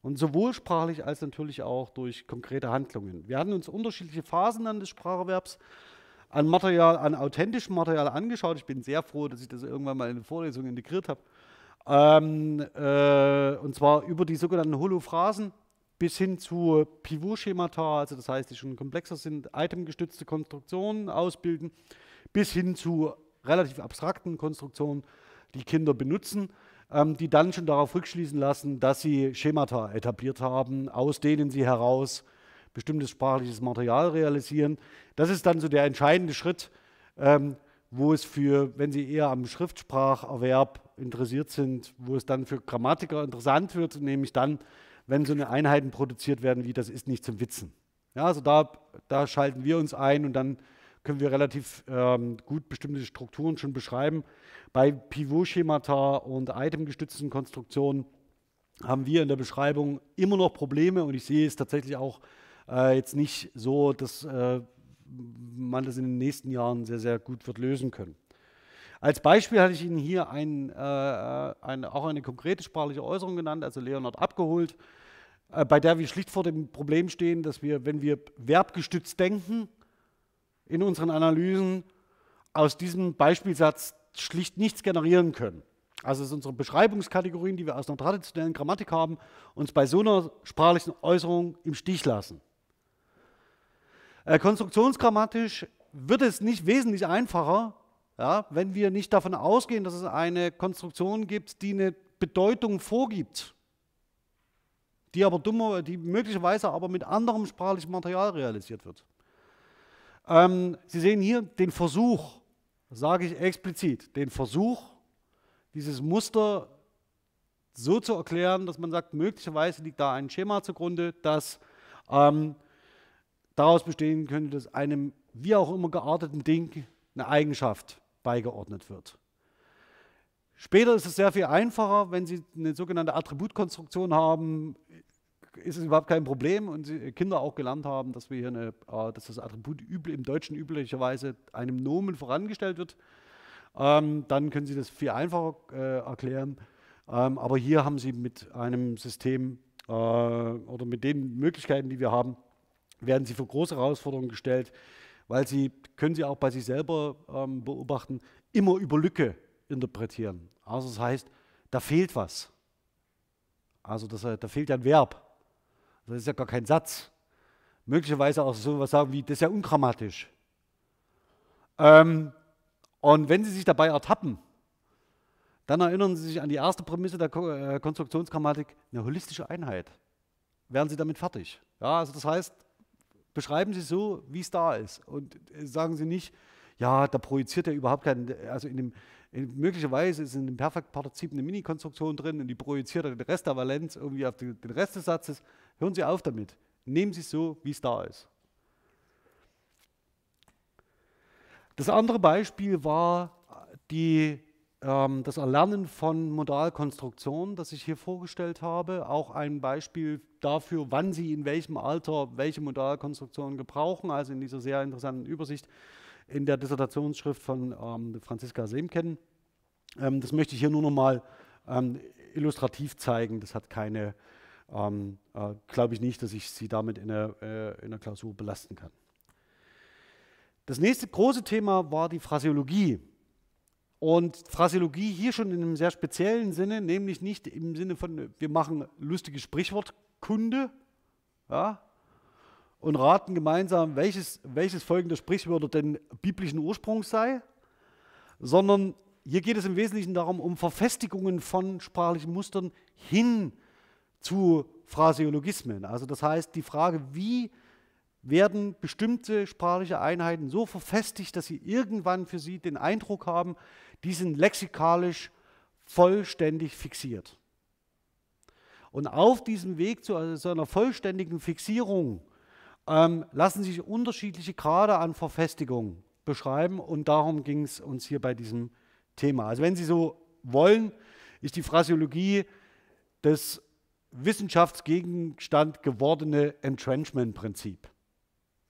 Und sowohl sprachlich als natürlich auch durch konkrete Handlungen. Wir hatten uns unterschiedliche Phasen dann des Spracherwerbs an Material, an authentischem Material angeschaut. Ich bin sehr froh, dass ich das irgendwann mal in eine Vorlesung integriert habe. Ähm, äh, und zwar über die sogenannten Holophrasen bis hin zu Pivot-Schemata, also das heißt, die schon komplexer sind, itemgestützte Konstruktionen ausbilden, bis hin zu relativ abstrakten Konstruktionen, die Kinder benutzen, ähm, die dann schon darauf rückschließen lassen, dass sie Schemata etabliert haben, aus denen sie heraus bestimmtes sprachliches Material realisieren. Das ist dann so der entscheidende Schritt, ähm, wo es für, wenn Sie eher am Schriftspracherwerb interessiert sind, wo es dann für Grammatiker interessant wird, nämlich dann, wenn so eine Einheiten produziert werden wie das ist nicht zum Witzen. Ja, also da, da schalten wir uns ein und dann können wir relativ ähm, gut bestimmte Strukturen schon beschreiben. Bei Pivot-Schemata und itemgestützten Konstruktionen haben wir in der Beschreibung immer noch Probleme und ich sehe es tatsächlich auch äh, jetzt nicht so, dass äh, man das in den nächsten Jahren sehr, sehr gut wird lösen können. Als Beispiel hatte ich Ihnen hier ein, äh, äh eine, auch eine konkrete sprachliche Äußerung genannt, also Leonard abgeholt. Äh, bei der wir schlicht vor dem Problem stehen, dass wir, wenn wir verbgestützt denken in unseren Analysen, aus diesem Beispielsatz schlicht nichts generieren können. Also dass unsere Beschreibungskategorien, die wir aus einer traditionellen Grammatik haben, uns bei so einer sprachlichen Äußerung im Stich lassen. Äh, konstruktionsgrammatisch wird es nicht wesentlich einfacher, ja, wenn wir nicht davon ausgehen, dass es eine Konstruktion gibt, die eine Bedeutung vorgibt die aber dummer, die möglicherweise aber mit anderem sprachlichen Material realisiert wird. Ähm, Sie sehen hier den Versuch, sage ich explizit, den Versuch, dieses Muster so zu erklären, dass man sagt, möglicherweise liegt da ein Schema zugrunde, das ähm, daraus bestehen könnte, dass einem wie auch immer gearteten Ding eine Eigenschaft beigeordnet wird. Später ist es sehr viel einfacher, wenn Sie eine sogenannte Attributkonstruktion haben, ist es überhaupt kein Problem und äh, Kinder auch gelernt haben, dass wir hier eine, äh, dass das Attribut übel, im Deutschen üblicherweise einem Nomen vorangestellt wird, ähm, dann können Sie das viel einfacher äh, erklären. Ähm, aber hier haben Sie mit einem System äh, oder mit den Möglichkeiten, die wir haben, werden Sie vor große Herausforderungen gestellt, weil Sie, können Sie auch bei sich selber ähm, beobachten, immer über Lücke interpretieren. Also das heißt, da fehlt was. Also das, äh, da fehlt ein Verb. Das ist ja gar kein Satz. Möglicherweise auch so etwas sagen wie, das ist ja ungrammatisch. Ähm, und wenn Sie sich dabei ertappen, dann erinnern Sie sich an die erste Prämisse der äh, Konstruktionsgrammatik, eine holistische Einheit. Wären Sie damit fertig? Ja, also das heißt, beschreiben Sie so, wie es da ist. Und äh, sagen Sie nicht, ja, da projiziert er überhaupt keinen, also in dem, in, möglicherweise ist in dem Perfektpartizip eine Mini-Konstruktion drin und die projiziert den Rest der Valenz irgendwie auf die, den Rest des Satzes. Hören Sie auf damit. Nehmen Sie es so, wie es da ist. Das andere Beispiel war äh, die, ähm, das Erlernen von Modalkonstruktionen, das ich hier vorgestellt habe. Auch ein Beispiel dafür, wann Sie in welchem Alter welche Modalkonstruktionen gebrauchen. Also in dieser sehr interessanten Übersicht in der Dissertationsschrift von ähm, Franziska Semken. Ähm, das möchte ich hier nur noch mal ähm, illustrativ zeigen. Das hat keine ähm, äh, glaube ich nicht, dass ich sie damit in der, äh, in der Klausur belasten kann. Das nächste große Thema war die Phraseologie. Und Phraseologie hier schon in einem sehr speziellen Sinne, nämlich nicht im Sinne von, wir machen lustige Sprichwortkunde ja, und raten gemeinsam, welches, welches folgende Sprichwörter denn biblischen Ursprungs sei, sondern hier geht es im Wesentlichen darum, um Verfestigungen von sprachlichen Mustern hin zu Phraseologismen. Also das heißt, die Frage, wie werden bestimmte sprachliche Einheiten so verfestigt, dass sie irgendwann für sie den Eindruck haben, die sind lexikalisch vollständig fixiert. Und auf diesem Weg zu also so einer vollständigen Fixierung ähm, lassen sich unterschiedliche Grade an Verfestigung beschreiben und darum ging es uns hier bei diesem Thema. Also wenn Sie so wollen, ist die Phraseologie des Wissenschaftsgegenstand gewordene Entrenchment-Prinzip.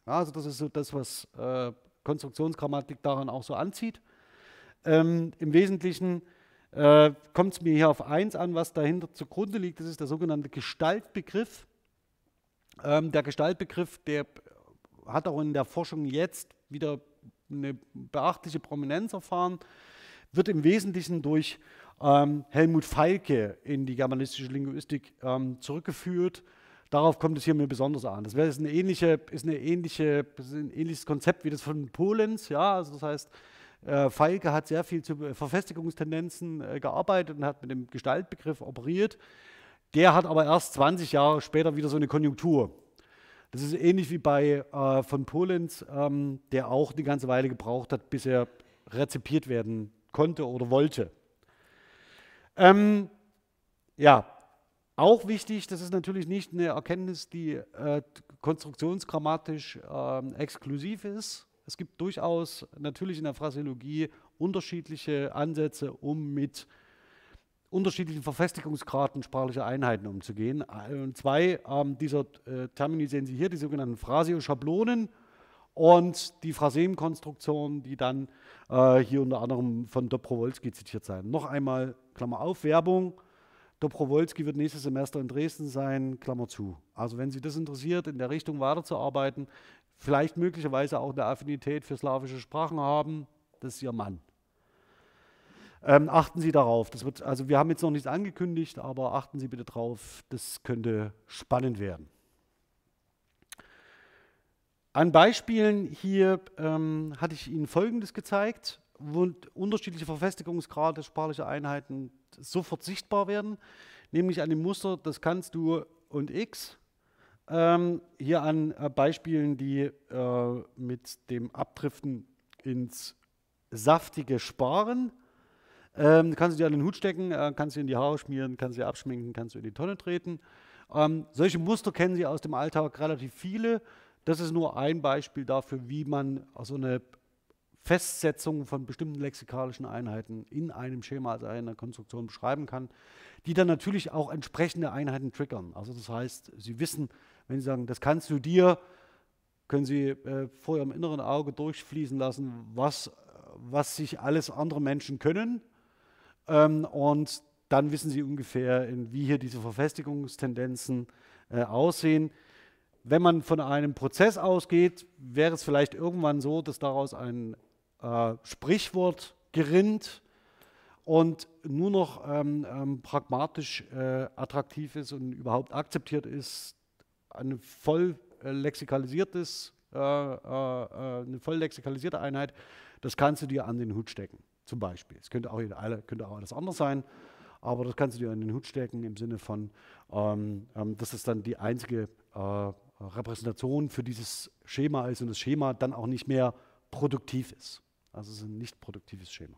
Ja, also das ist so das, was äh, Konstruktionsgrammatik daran auch so anzieht. Ähm, Im Wesentlichen äh, kommt es mir hier auf eins an, was dahinter zugrunde liegt. Das ist der sogenannte Gestaltbegriff. Ähm, der Gestaltbegriff, der hat auch in der Forschung jetzt wieder eine beachtliche Prominenz erfahren, wird im Wesentlichen durch ähm, Helmut Feilke in die germanistische Linguistik ähm, zurückgeführt. Darauf kommt es hier mir besonders an. Das wäre eine ähnliche, ist eine ähnliche, ist ein ähnliches Konzept wie das von Polens. Ja, also das heißt, äh, Feilke hat sehr viel zu äh, Verfestigungstendenzen äh, gearbeitet und hat mit dem Gestaltbegriff operiert. Der hat aber erst 20 Jahre später wieder so eine Konjunktur. Das ist ähnlich wie bei äh, von Polens, ähm, der auch eine ganze Weile gebraucht hat, bis er rezipiert werden konnte oder wollte. Ähm, ja, auch wichtig, das ist natürlich nicht eine Erkenntnis, die äh, konstruktionsgrammatisch äh, exklusiv ist. Es gibt durchaus natürlich in der Phraseologie unterschiedliche Ansätze, um mit unterschiedlichen Verfestigungsgraden sprachlicher Einheiten umzugehen. Äh, zwei ähm, dieser äh, Termini sehen Sie hier, die sogenannten Phrasio-Schablonen und die Phrasenkonstruktion, die dann äh, hier unter anderem von Dobrowolski zitiert sein. Noch einmal, Klammer auf, Werbung. Dobrowolski wird nächstes Semester in Dresden sein, Klammer zu. Also wenn Sie das interessiert, in der Richtung weiterzuarbeiten, vielleicht möglicherweise auch eine Affinität für slawische Sprachen haben, das ist Ihr Mann. Ähm, achten Sie darauf, das wird, also wir haben jetzt noch nichts angekündigt, aber achten Sie bitte darauf, das könnte spannend werden. An Beispielen hier ähm, hatte ich Ihnen Folgendes gezeigt, wo unterschiedliche Verfestigungsgrade sparlicher Einheiten sofort sichtbar werden, nämlich an dem Muster, das kannst du und x. Ähm, hier an äh, Beispielen, die äh, mit dem Abdriften ins saftige Sparen, ähm, kannst du dir an den Hut stecken, äh, kannst du in die Haare schmieren, kannst du dir abschminken, kannst du in die Tonne treten. Ähm, solche Muster kennen Sie aus dem Alltag relativ viele. Das ist nur ein Beispiel dafür, wie man so eine Festsetzung von bestimmten lexikalischen Einheiten in einem Schema, also einer Konstruktion beschreiben kann, die dann natürlich auch entsprechende Einheiten triggern. Also das heißt, Sie wissen, wenn Sie sagen, das kannst du dir, können Sie äh, vor Ihrem inneren Auge durchfließen lassen, was, was sich alles andere Menschen können. Ähm, und dann wissen Sie ungefähr, in, wie hier diese Verfestigungstendenzen äh, aussehen wenn man von einem Prozess ausgeht, wäre es vielleicht irgendwann so, dass daraus ein äh, Sprichwort gerinnt und nur noch ähm, ähm, pragmatisch äh, attraktiv ist und überhaupt akzeptiert ist, eine voll äh, lexikalisiertes, äh, äh, äh, eine voll lexikalisierte Einheit, das kannst du dir an den Hut stecken, zum Beispiel. Es könnte auch, könnte auch alles anders sein aber das kannst du dir an den Hut stecken im Sinne von, ähm, ähm, das ist dann die einzige äh, Repräsentation für dieses Schema ist und das Schema dann auch nicht mehr produktiv ist. Also es ist ein nicht produktives Schema.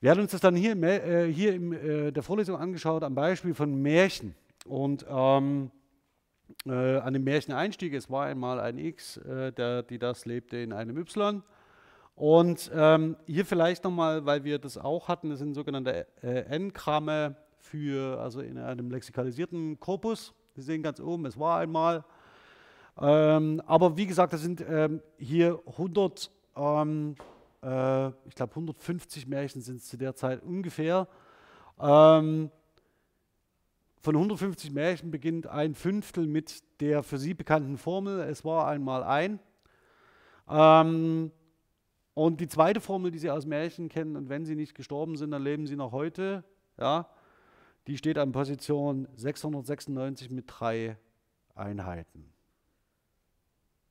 Wir hatten uns das dann hier, äh, hier in äh, der Vorlesung angeschaut am Beispiel von Märchen. Und ähm, äh, an dem Märcheneinstieg, es war einmal ein X, äh, der, die das lebte in einem Y. Und ähm, hier vielleicht nochmal, weil wir das auch hatten, das sind sogenannte äh, N-Kramme für, also in einem lexikalisierten Korpus. Wir sehen ganz oben, es war einmal. Ähm, aber wie gesagt, das sind ähm, hier 100, ähm, äh, ich glaube 150 Märchen sind es zu der Zeit ungefähr. Ähm, von 150 Märchen beginnt ein Fünftel mit der für Sie bekannten Formel, es war einmal ein. Ähm, und die zweite Formel, die Sie aus Märchen kennen, und wenn Sie nicht gestorben sind, dann leben Sie noch heute. Ja, die steht an Position 696 mit drei Einheiten.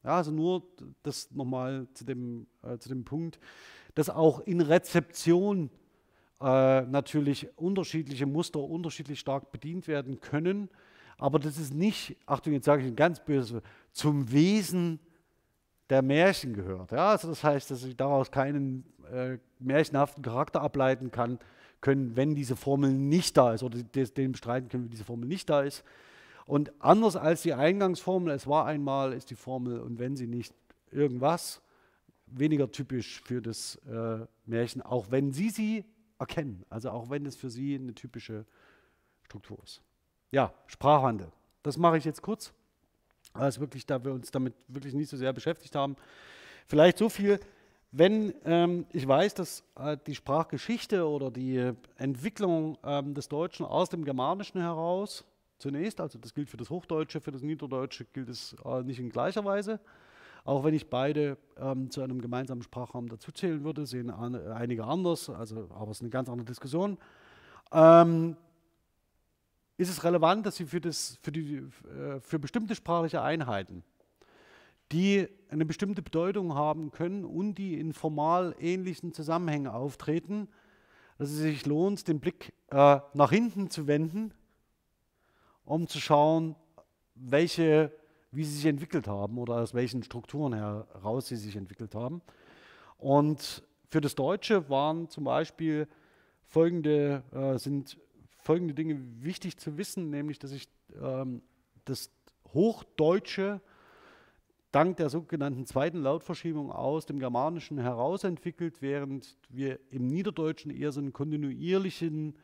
Ja, also nur das nochmal zu dem, äh, zu dem Punkt, dass auch in Rezeption äh, natürlich unterschiedliche Muster unterschiedlich stark bedient werden können. Aber das ist nicht, Achtung, jetzt sage ich ein ganz böses, zum Wesen der Märchen gehört. Ja, also das heißt, dass ich daraus keinen äh, märchenhaften Charakter ableiten kann, können, wenn diese Formel nicht da ist, oder den bestreiten können, wenn diese Formel nicht da ist. Und anders als die Eingangsformel, es war einmal, ist die Formel und wenn sie nicht irgendwas, weniger typisch für das äh, Märchen, auch wenn Sie sie erkennen, also auch wenn es für Sie eine typische Struktur ist. Ja, Sprachwandel. Das mache ich jetzt kurz, also wirklich, da wir uns damit wirklich nicht so sehr beschäftigt haben. Vielleicht so viel, wenn ähm, ich weiß, dass äh, die Sprachgeschichte oder die äh, Entwicklung ähm, des Deutschen aus dem Germanischen heraus zunächst, also das gilt für das Hochdeutsche, für das Niederdeutsche gilt es äh, nicht in gleicher Weise, auch wenn ich beide ähm, zu einem gemeinsamen Sprachraum dazuzählen würde, sehen an, äh, einige anders, also, aber es ist eine ganz andere Diskussion. Ähm, ist es relevant, dass sie für, das, für, die, äh, für bestimmte sprachliche Einheiten die eine bestimmte Bedeutung haben können und die in formal ähnlichen Zusammenhängen auftreten, dass es sich lohnt, den Blick äh, nach hinten zu wenden, um zu schauen, welche, wie sie sich entwickelt haben oder aus welchen Strukturen heraus sie sich entwickelt haben. Und für das Deutsche waren zum Beispiel folgende, äh, sind folgende Dinge wichtig zu wissen, nämlich dass ich ähm, das Hochdeutsche dank der sogenannten zweiten Lautverschiebung aus dem Germanischen herausentwickelt, während wir im Niederdeutschen eher so einen kontinuierlichen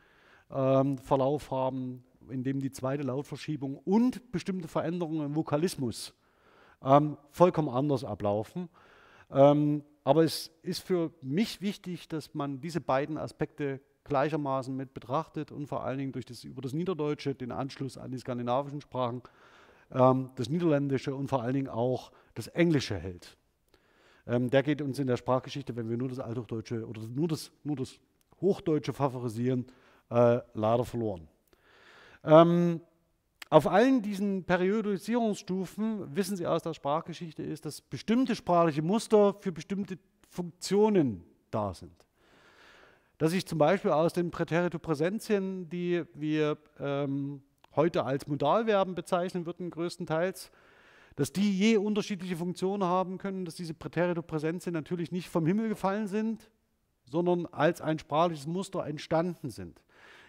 ähm, Verlauf haben, in dem die zweite Lautverschiebung und bestimmte Veränderungen im Vokalismus ähm, vollkommen anders ablaufen. Ähm, aber es ist für mich wichtig, dass man diese beiden Aspekte gleichermaßen mit betrachtet und vor allen Dingen durch das, über das Niederdeutsche den Anschluss an die skandinavischen Sprachen ähm, das Niederländische und vor allen Dingen auch das Englische hält. Ähm, der geht uns in der Sprachgeschichte, wenn wir nur das Althochdeutsche oder nur das, nur das Hochdeutsche favorisieren, äh, leider verloren. Ähm, auf allen diesen Periodisierungsstufen wissen Sie aus der Sprachgeschichte ist, dass bestimmte sprachliche Muster für bestimmte Funktionen da sind. Dass ich zum Beispiel aus den Präteritu die wir ähm, heute als Modalverben bezeichnen würden, größtenteils, dass die je unterschiedliche Funktionen haben können, dass diese Präteritopräsenzen natürlich nicht vom Himmel gefallen sind, sondern als ein sprachliches Muster entstanden sind.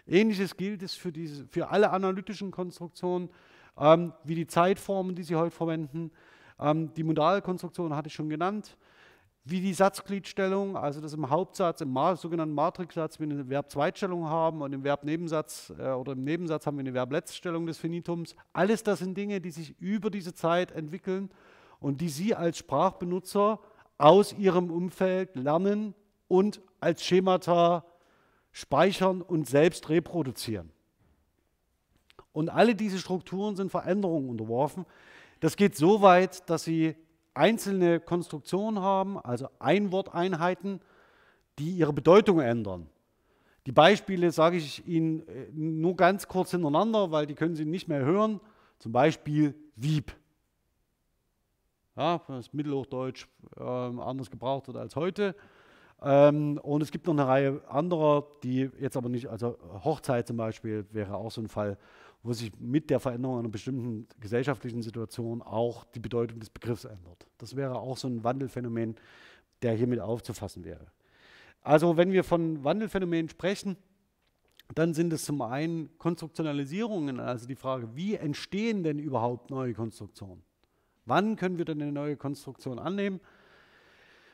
Ähnliches gilt es für, diese, für alle analytischen Konstruktionen, ähm, wie die Zeitformen, die Sie heute verwenden. Ähm, die Modalkonstruktion hatte ich schon genannt wie die Satzgliedstellung, also dass im Hauptsatz, im sogenannten Matrixsatz, wir eine Verb-Zweitstellung haben und im Verb-Nebensatz äh, oder im Nebensatz haben wir eine Verb-Letztstellung des Finitums. Alles das sind Dinge, die sich über diese Zeit entwickeln und die Sie als Sprachbenutzer aus Ihrem Umfeld lernen und als Schemata speichern und selbst reproduzieren. Und alle diese Strukturen sind Veränderungen unterworfen. Das geht so weit, dass Sie einzelne Konstruktionen haben, also Einworteinheiten, die ihre Bedeutung ändern. Die Beispiele sage ich Ihnen äh, nur ganz kurz hintereinander, weil die können Sie nicht mehr hören. Zum Beispiel Wieb. Ja, das ist Mittelhochdeutsch äh, anders gebraucht wird als heute. Ähm, und es gibt noch eine Reihe anderer, die jetzt aber nicht, also Hochzeit zum Beispiel wäre auch so ein Fall wo sich mit der Veränderung einer bestimmten gesellschaftlichen Situation auch die Bedeutung des Begriffs ändert. Das wäre auch so ein Wandelphänomen, der hiermit aufzufassen wäre. Also wenn wir von Wandelphänomenen sprechen, dann sind es zum einen Konstruktionalisierungen, also die Frage, wie entstehen denn überhaupt neue Konstruktionen? Wann können wir denn eine neue Konstruktion annehmen?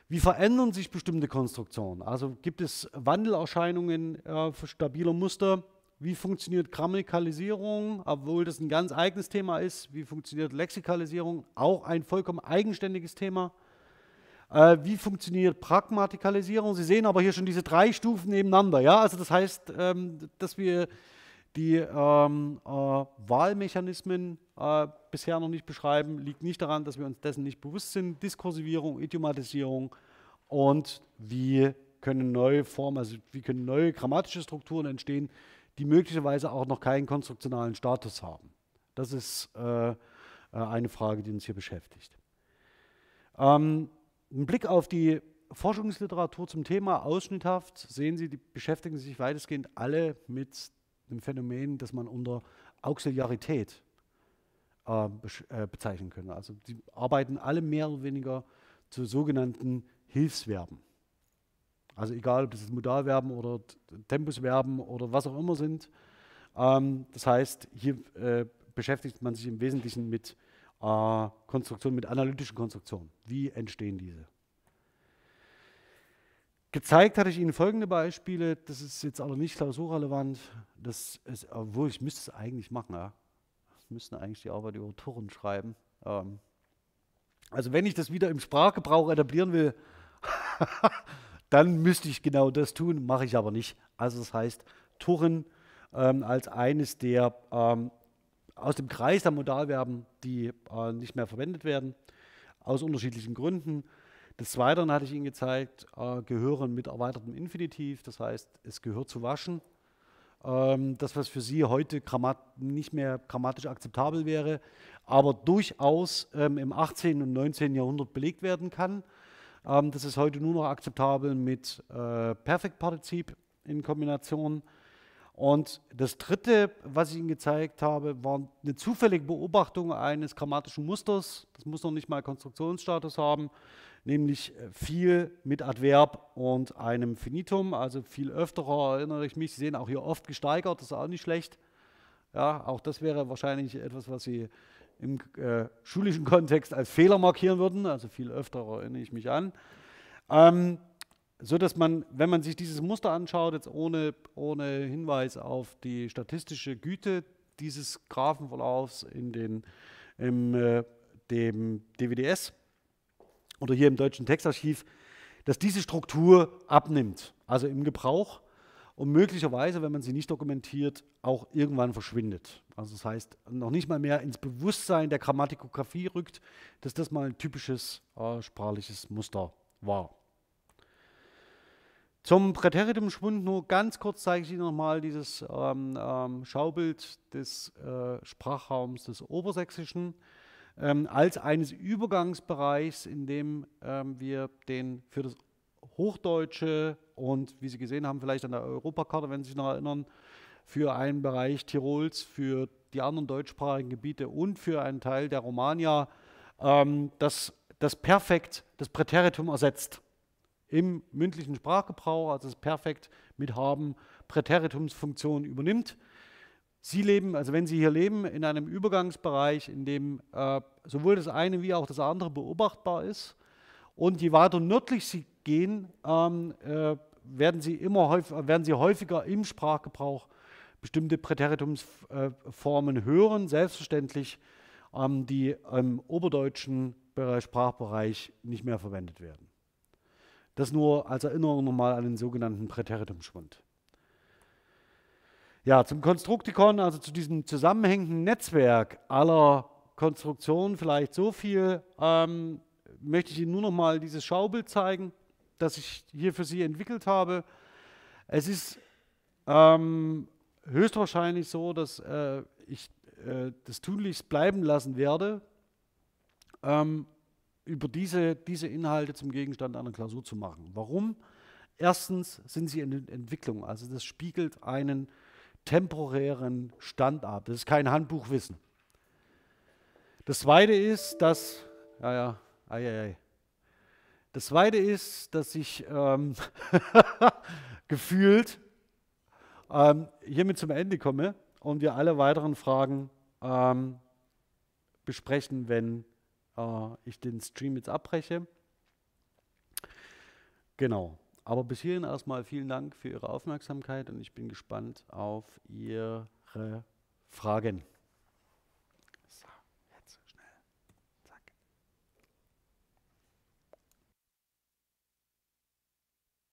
Wie verändern sich bestimmte Konstruktionen? Also gibt es Wandelerscheinungen äh, stabiler Muster? Wie funktioniert Grammatikalisierung, obwohl das ein ganz eigenes Thema ist? Wie funktioniert Lexikalisierung, auch ein vollkommen eigenständiges Thema? Äh, wie funktioniert Pragmatikalisierung? Sie sehen aber hier schon diese drei Stufen nebeneinander. Ja? Also das heißt, ähm, dass wir die ähm, äh, Wahlmechanismen äh, bisher noch nicht beschreiben, liegt nicht daran, dass wir uns dessen nicht bewusst sind. Diskursivierung, Idiomatisierung und wie können neue Formen, also wie können neue grammatische Strukturen entstehen, die möglicherweise auch noch keinen konstruktionalen Status haben? Das ist äh, äh, eine Frage, die uns hier beschäftigt. Ähm, ein Blick auf die Forschungsliteratur zum Thema ausschnitthaft sehen Sie, die beschäftigen sich weitestgehend alle mit einem Phänomen, das man unter Auxiliarität äh, äh bezeichnen könnte. Also die arbeiten alle mehr oder weniger zu sogenannten Hilfsverben. Also egal, ob das Modalverben oder Tempusverben oder was auch immer sind. Ähm, das heißt, hier äh, beschäftigt man sich im Wesentlichen mit äh, Konstruktionen, mit analytischen Konstruktionen. Wie entstehen diese? Gezeigt hatte ich Ihnen folgende Beispiele. Das ist jetzt aber nicht klausurrelevant. Das ist, obwohl, ich müsste es eigentlich machen. Ja. Das eigentlich die Arbeit über Toren schreiben. Ähm, also wenn ich das wieder im Sprachgebrauch etablieren will, dann müsste ich genau das tun, mache ich aber nicht. Also das heißt, Turin ähm, als eines der ähm, aus dem Kreis der Modalverben, die äh, nicht mehr verwendet werden, aus unterschiedlichen Gründen. Des Weiteren hatte ich Ihnen gezeigt, äh, gehören mit erweitertem Infinitiv, das heißt, es gehört zu waschen. Ähm, das, was für Sie heute nicht mehr grammatisch akzeptabel wäre, aber durchaus ähm, im 18. und 19. Jahrhundert belegt werden kann. Ähm, das ist heute nur noch akzeptabel mit äh, Perfektpartizip in Kombination. Und das dritte, was ich Ihnen gezeigt habe, war eine zufällige Beobachtung eines grammatischen Musters. Das muss noch nicht mal Konstruktionsstatus haben, nämlich äh, viel mit Adverb und einem Finitum, also viel öfterer erinnere ich mich. Sie sehen auch hier oft gesteigert, das ist auch nicht schlecht. Ja, auch das wäre wahrscheinlich etwas, was Sie im äh, schulischen Kontext als Fehler markieren würden, also viel öfter erinnere ich mich an. Ähm, so dass man, wenn man sich dieses Muster anschaut, jetzt ohne, ohne Hinweis auf die statistische Güte dieses Graphenverlaufs in den, im, äh, dem DWDS oder hier im deutschen Textarchiv, dass diese Struktur abnimmt, also im Gebrauch und möglicherweise, wenn man sie nicht dokumentiert, auch irgendwann verschwindet. Also das heißt, noch nicht mal mehr ins Bewusstsein der Grammatikografie rückt, dass das mal ein typisches äh, sprachliches Muster war. Zum Präteritum Schwund nur ganz kurz zeige ich Ihnen nochmal dieses ähm, ähm, Schaubild des äh, Sprachraums des Obersächsischen ähm, als eines Übergangsbereichs, in dem ähm, wir den für das Hochdeutsche und wie Sie gesehen haben, vielleicht an der Europakarte, wenn Sie sich noch erinnern, für einen Bereich Tirols, für die anderen deutschsprachigen Gebiete und für einen Teil der Romania, ähm, das, das Perfekt, das Präteritum ersetzt. Im mündlichen Sprachgebrauch, also das Perfekt mit haben, Präteritumsfunktion übernimmt. Sie leben, also wenn Sie hier leben, in einem Übergangsbereich, in dem äh, sowohl das eine wie auch das andere beobachtbar ist. Und je weiter nördlich Sie gehen, ähm, äh, werden sie, immer häufig, werden sie häufiger im Sprachgebrauch bestimmte Präteritumsformen hören, selbstverständlich, ähm, die im oberdeutschen Sprachbereich nicht mehr verwendet werden. Das nur als Erinnerung nochmal an den sogenannten Präteritumschwund. Ja, zum Konstruktikon, also zu diesem zusammenhängenden Netzwerk aller Konstruktionen, vielleicht so viel, ähm, möchte ich Ihnen nur nochmal dieses Schaubild zeigen das ich hier für Sie entwickelt habe. Es ist ähm, höchstwahrscheinlich so, dass äh, ich äh, das tunlichst bleiben lassen werde, ähm, über diese, diese Inhalte zum Gegenstand einer Klausur zu machen. Warum? Erstens sind sie in Entwicklung, also das spiegelt einen temporären Stand ab. Das ist kein Handbuchwissen. Das Zweite ist, dass, ja, ja, ei, ei, ei. Das Zweite ist, dass ich ähm, gefühlt ähm, hiermit zum Ende komme und wir alle weiteren Fragen ähm, besprechen, wenn äh, ich den Stream jetzt abbreche. Genau. Aber bis hierhin erstmal vielen Dank für Ihre Aufmerksamkeit und ich bin gespannt auf Ihre Fragen.